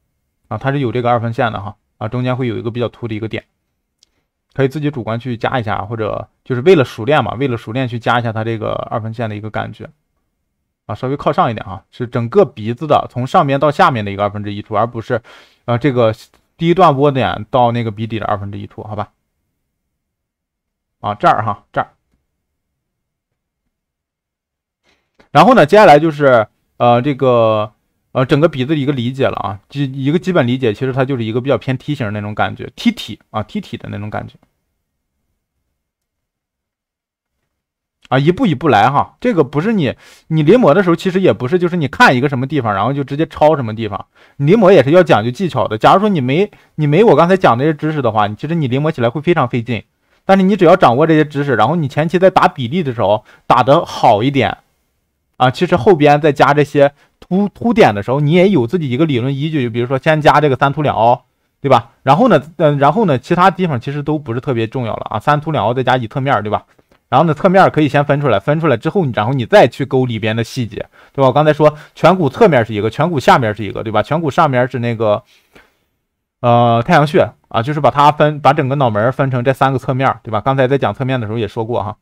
啊，它是有这个二分线的哈。啊，中间会有一个比较凸的一个点，可以自己主观去加一下，或者就是为了熟练嘛，为了熟练去加一下它这个二分线的一个感觉，啊，稍微靠上一点啊，是整个鼻子的从上边到下面的一个二分之一处，而不是啊这个第一段窝点到那个鼻底的二分之一处，好吧？啊，这儿哈，这儿，然后呢，接下来就是呃这个。呃，整个鼻子一个理解了啊，基一个基本理解，其实它就是一个比较偏梯形那种感觉，梯体啊，梯体的那种感觉。啊，一步一步来哈，这个不是你你临摹的时候，其实也不是就是你看一个什么地方，然后就直接抄什么地方。临摹也是要讲究技巧的。假如说你没你没我刚才讲那些知识的话，其实你临摹起来会非常费劲。但是你只要掌握这些知识，然后你前期在打比例的时候打的好一点，啊，其实后边再加这些。凸凸点的时候，你也有自己一个理论依据，就比如说先加这个三凸两凹，对吧？然后呢，嗯，然后呢，其他地方其实都不是特别重要了啊。三凸两凹再加一侧面，对吧？然后呢，侧面可以先分出来，分出来之后，然后你再去勾里边的细节，对吧？我刚才说颧骨侧面是一个，颧骨下面是一个，对吧？颧骨上面是那个，呃，太阳穴啊，就是把它分，把整个脑门分成这三个侧面，对吧？刚才在讲侧面的时候也说过哈。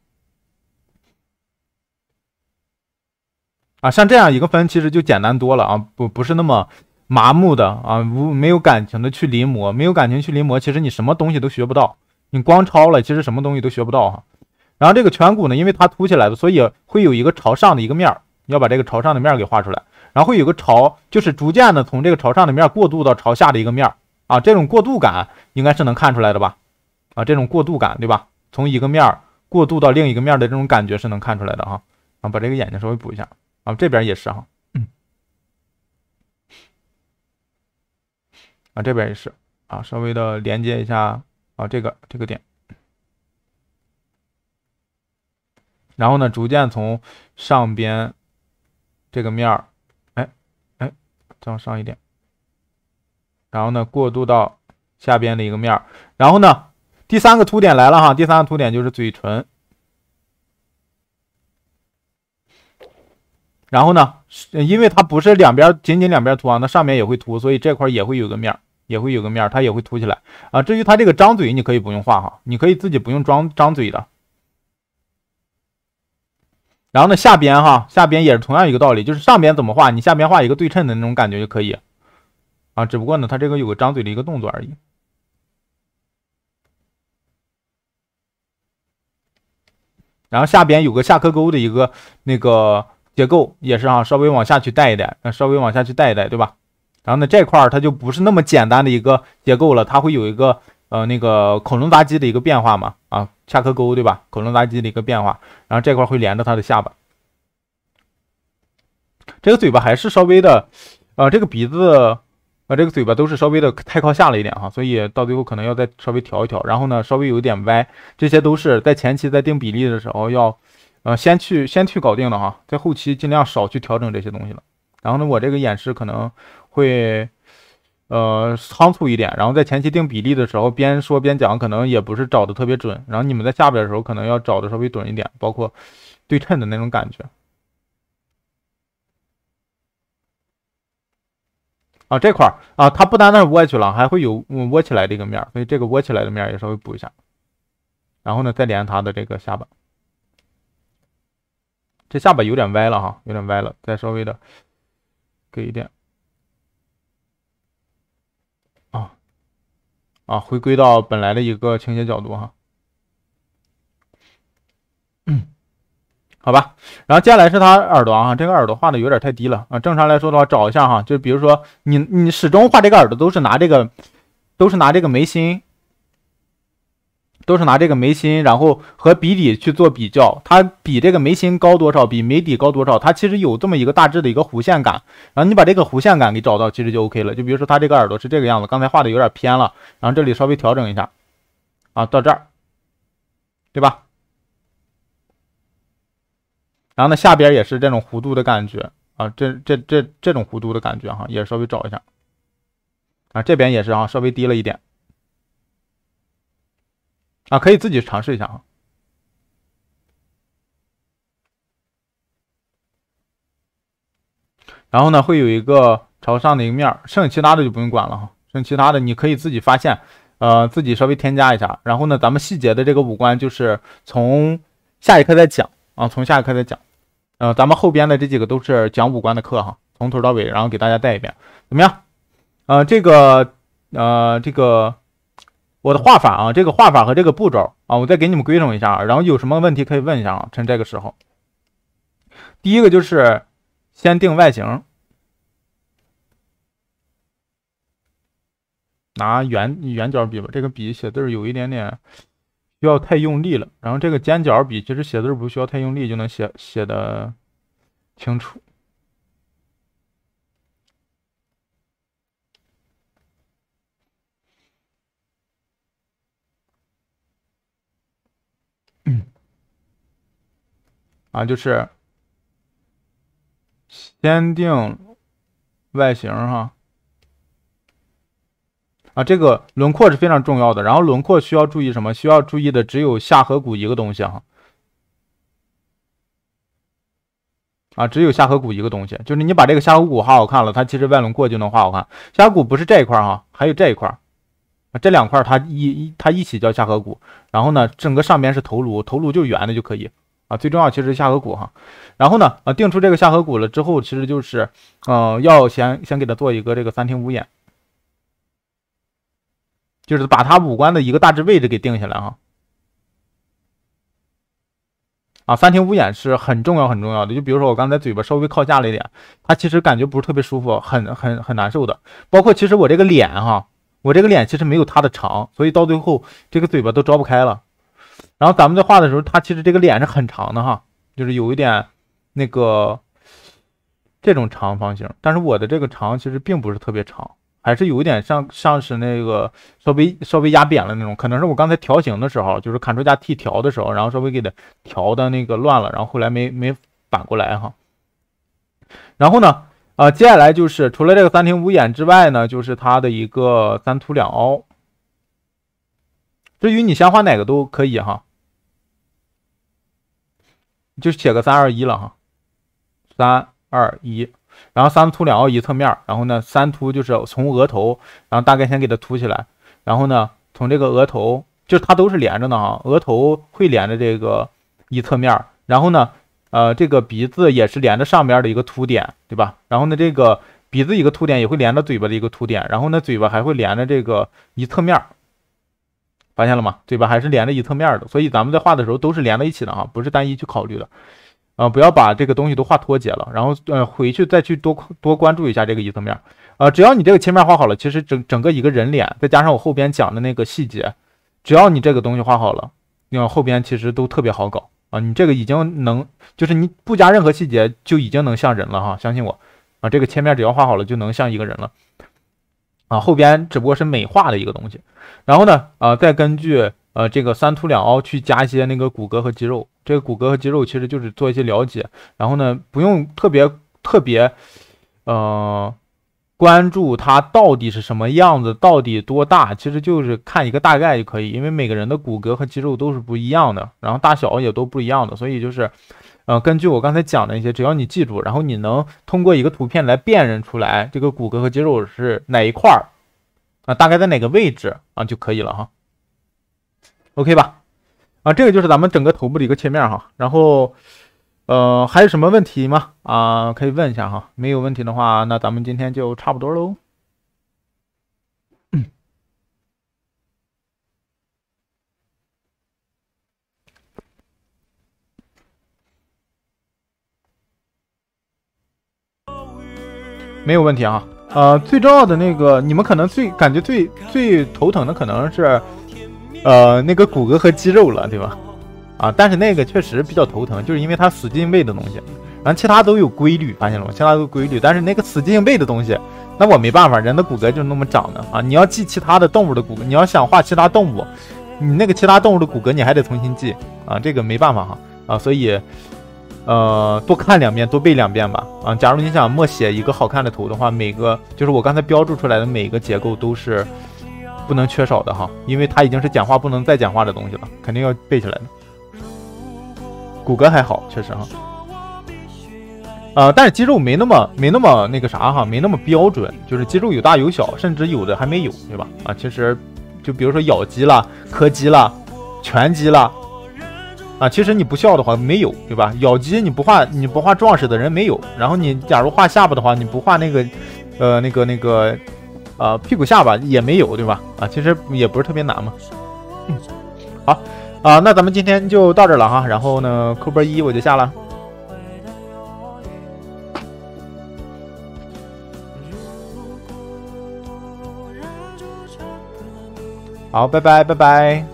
啊，像这样一个分，其实就简单多了啊，不不是那么麻木的啊，无没有感情的去临摹，没有感情去临摹，其实你什么东西都学不到，你光抄了，其实什么东西都学不到哈。然后这个颧骨呢，因为它凸起来的，所以会有一个朝上的一个面儿，要把这个朝上的面给画出来，然后会有个朝，就是逐渐的从这个朝上的面过渡到朝下的一个面儿啊，这种过渡感应该是能看出来的吧？啊，这种过渡感对吧？从一个面儿过渡到另一个面的这种感觉是能看出来的哈。啊，把这个眼睛稍微补一下。这边也是哈，嗯，啊，这边也是啊，稍微的连接一下啊，这个这个点，然后呢，逐渐从上边这个面儿，哎哎，再往上一点，然后呢，过渡到下边的一个面儿，然后呢，第三个凸点来了哈，第三个凸点就是嘴唇。然后呢，因为它不是两边仅仅两边涂啊，那上面也会涂，所以这块也会有个面也会有个面它也会凸起来啊。至于它这个张嘴，你可以不用画哈，你可以自己不用装张嘴的。然后呢，下边哈，下边也是同样一个道理，就是上边怎么画，你下边画一个对称的那种感觉就可以啊。只不过呢，它这个有个张嘴的一个动作而已。然后下边有个下颌沟的一个那个。结构也是啊，稍微往下去带一带，稍微往下去带一带，对吧？然后呢，这块儿它就不是那么简单的一个结构了，它会有一个呃那个恐龙杂技的一个变化嘛，啊下颌钩对吧？恐龙杂技的一个变化，然后这块会连着它的下巴，这个嘴巴还是稍微的，呃，这个鼻子啊这个嘴巴都是稍微的太靠下了一点哈，所以到最后可能要再稍微调一调，然后呢稍微有点歪，这些都是在前期在定比例的时候要。呃，先去先去搞定了哈，在后期尽量少去调整这些东西了。然后呢，我这个演示可能会呃仓促一点，然后在前期定比例的时候边说边讲，可能也不是找的特别准。然后你们在下边的时候可能要找的稍微准一点，包括对称的那种感觉。啊，这块儿啊，它不单单窝去了，还会有窝起来的一个面，所以这个窝起来的面也稍微补一下。然后呢，再连它的这个下巴。这下巴有点歪了哈，有点歪了，再稍微的给一点啊啊，回归到本来的一个倾斜角度哈。嗯，好吧，然后接下来是他耳朵啊，这个耳朵画的有点太低了啊。正常来说的话，找一下哈，就比如说你你始终画这个耳朵都是拿这个都是拿这个眉心。都是拿这个眉心，然后和鼻底去做比较，它比这个眉心高多少，比眉底高多少，它其实有这么一个大致的一个弧线感。然后你把这个弧线感给找到，其实就 OK 了。就比如说它这个耳朵是这个样子，刚才画的有点偏了，然后这里稍微调整一下，啊，到这儿，对吧？然后呢，下边也是这种弧度的感觉啊，这这这这种弧度的感觉哈，也稍微找一下，啊，这边也是啊，稍微低了一点。啊，可以自己尝试一下啊。然后呢，会有一个朝上的一个面儿，剩其他的就不用管了哈。剩其他的你可以自己发现，呃，自己稍微添加一下。然后呢，咱们细节的这个五官就是从下一课再讲啊，从下一课再讲。呃，咱们后边的这几个都是讲五官的课哈，从头到尾，然后给大家带一遍，怎么样？呃，这个，呃，这个。我的画法啊，这个画法和这个步骤啊，我再给你们归拢一下。然后有什么问题可以问一下啊？趁这个时候，第一个就是先定外形，拿圆圆角笔吧。这个笔写字有一点点，不要太用力了。然后这个尖角笔其实写字不需要太用力就能写写的清楚。啊，就是先定外形哈。啊，这个轮廓是非常重要的。然后轮廓需要注意什么？需要注意的只有下颌骨一个东西哈。啊，只有下颌骨一个东西，就是你把这个下颌骨画好看了，它其实外轮廓就能画好看。下颌骨不是这一块哈，还有这一块，啊，这两块它一它一起叫下颌骨。然后呢，整个上边是头颅，头颅就圆的就可以。啊，最重要其实下颌骨哈，然后呢，啊，定出这个下颌骨了之后，其实就是，嗯，要先先给他做一个这个三庭五眼，就是把他五官的一个大致位置给定下来哈。啊，三庭五眼是很重要很重要的，就比如说我刚才嘴巴稍微靠下了一点，它其实感觉不是特别舒服，很很很难受的。包括其实我这个脸哈，我这个脸其实没有它的长，所以到最后这个嘴巴都张不开了。然后咱们在画的时候，它其实这个脸是很长的哈，就是有一点那个这种长方形。但是我的这个长其实并不是特别长，还是有一点像像是那个稍微稍微压扁了那种。可能是我刚才调形的时候，就是 Ctrl 加 T 调的时候，然后稍微给它调的那个乱了，然后后来没没反过来哈。然后呢，啊，接下来就是除了这个三庭五眼之外呢，就是它的一个三凸两凹。至于你想画哪个都可以哈。就写个三二一了哈，三二一，然后三凸两凹一侧面，然后呢三凸就是从额头，然后大概先给它凸起来，然后呢从这个额头，就它都是连着的啊，额头会连着这个一侧面，然后呢，呃这个鼻子也是连着上面的一个凸点，对吧？然后呢这个鼻子一个凸点也会连着嘴巴的一个凸点，然后呢嘴巴还会连着这个一侧面。发现了吗？对吧？还是连着一侧面的，所以咱们在画的时候都是连在一起的啊，不是单一去考虑的啊，不要把这个东西都画脱节了。然后呃，回去再去多多关注一下这个一侧面，呃，只要你这个切面画好了，其实整整个一个人脸，再加上我后边讲的那个细节，只要你这个东西画好了，那后边其实都特别好搞啊。你这个已经能，就是你不加任何细节就已经能像人了哈，相信我啊，这个切面只要画好了就能像一个人了。啊，后边只不过是美化的一个东西，然后呢，呃，再根据呃这个三凸两凹去加一些那个骨骼和肌肉，这个骨骼和肌肉其实就是做一些了解，然后呢，不用特别特别，呃，关注它到底是什么样子，到底多大，其实就是看一个大概就可以，因为每个人的骨骼和肌肉都是不一样的，然后大小也都不一样的，所以就是。嗯，根据我刚才讲的一些，只要你记住，然后你能通过一个图片来辨认出来这个骨骼和肌肉是哪一块儿啊，大概在哪个位置啊就可以了哈。OK 吧？啊，这个就是咱们整个头部的一个切面哈。然后，呃，还有什么问题吗？啊，可以问一下哈。没有问题的话，那咱们今天就差不多喽。没有问题啊，呃，最重要的那个，你们可能最感觉最最头疼的可能是，呃，那个骨骼和肌肉了，对吧？啊，但是那个确实比较头疼，就是因为它死记硬背的东西，然后其他都有规律，发现了吗？其他都规律，但是那个死记硬背的东西，那我没办法，人的骨骼就是那么长的啊，你要记其他的动物的骨骼，你要想画其他动物，你那个其他动物的骨骼你还得重新记啊，这个没办法哈，啊，所以。呃，多看两遍，多背两遍吧。啊，假如你想默写一个好看的图的话，每个就是我刚才标注出来的每个结构都是不能缺少的哈，因为它已经是简化不能再简化的东西了，肯定要背起来的。骨骼还好，确实哈。啊，但是肌肉没那么没那么那个啥哈，没那么标准，就是肌肉有大有小，甚至有的还没有，对吧？啊，其实就比如说咬肌了、磕肌了、颧肌了。啊，其实你不笑的话没有，对吧？咬肌你不画，你不画壮实的人没有。然后你假如画下巴的话，你不画那个，呃，那个那个，呃，屁股下巴也没有，对吧？啊，其实也不是特别难嘛。好，啊，那咱们今天就到这儿了哈。然后呢，扣波一我就下了。好，拜拜，拜拜。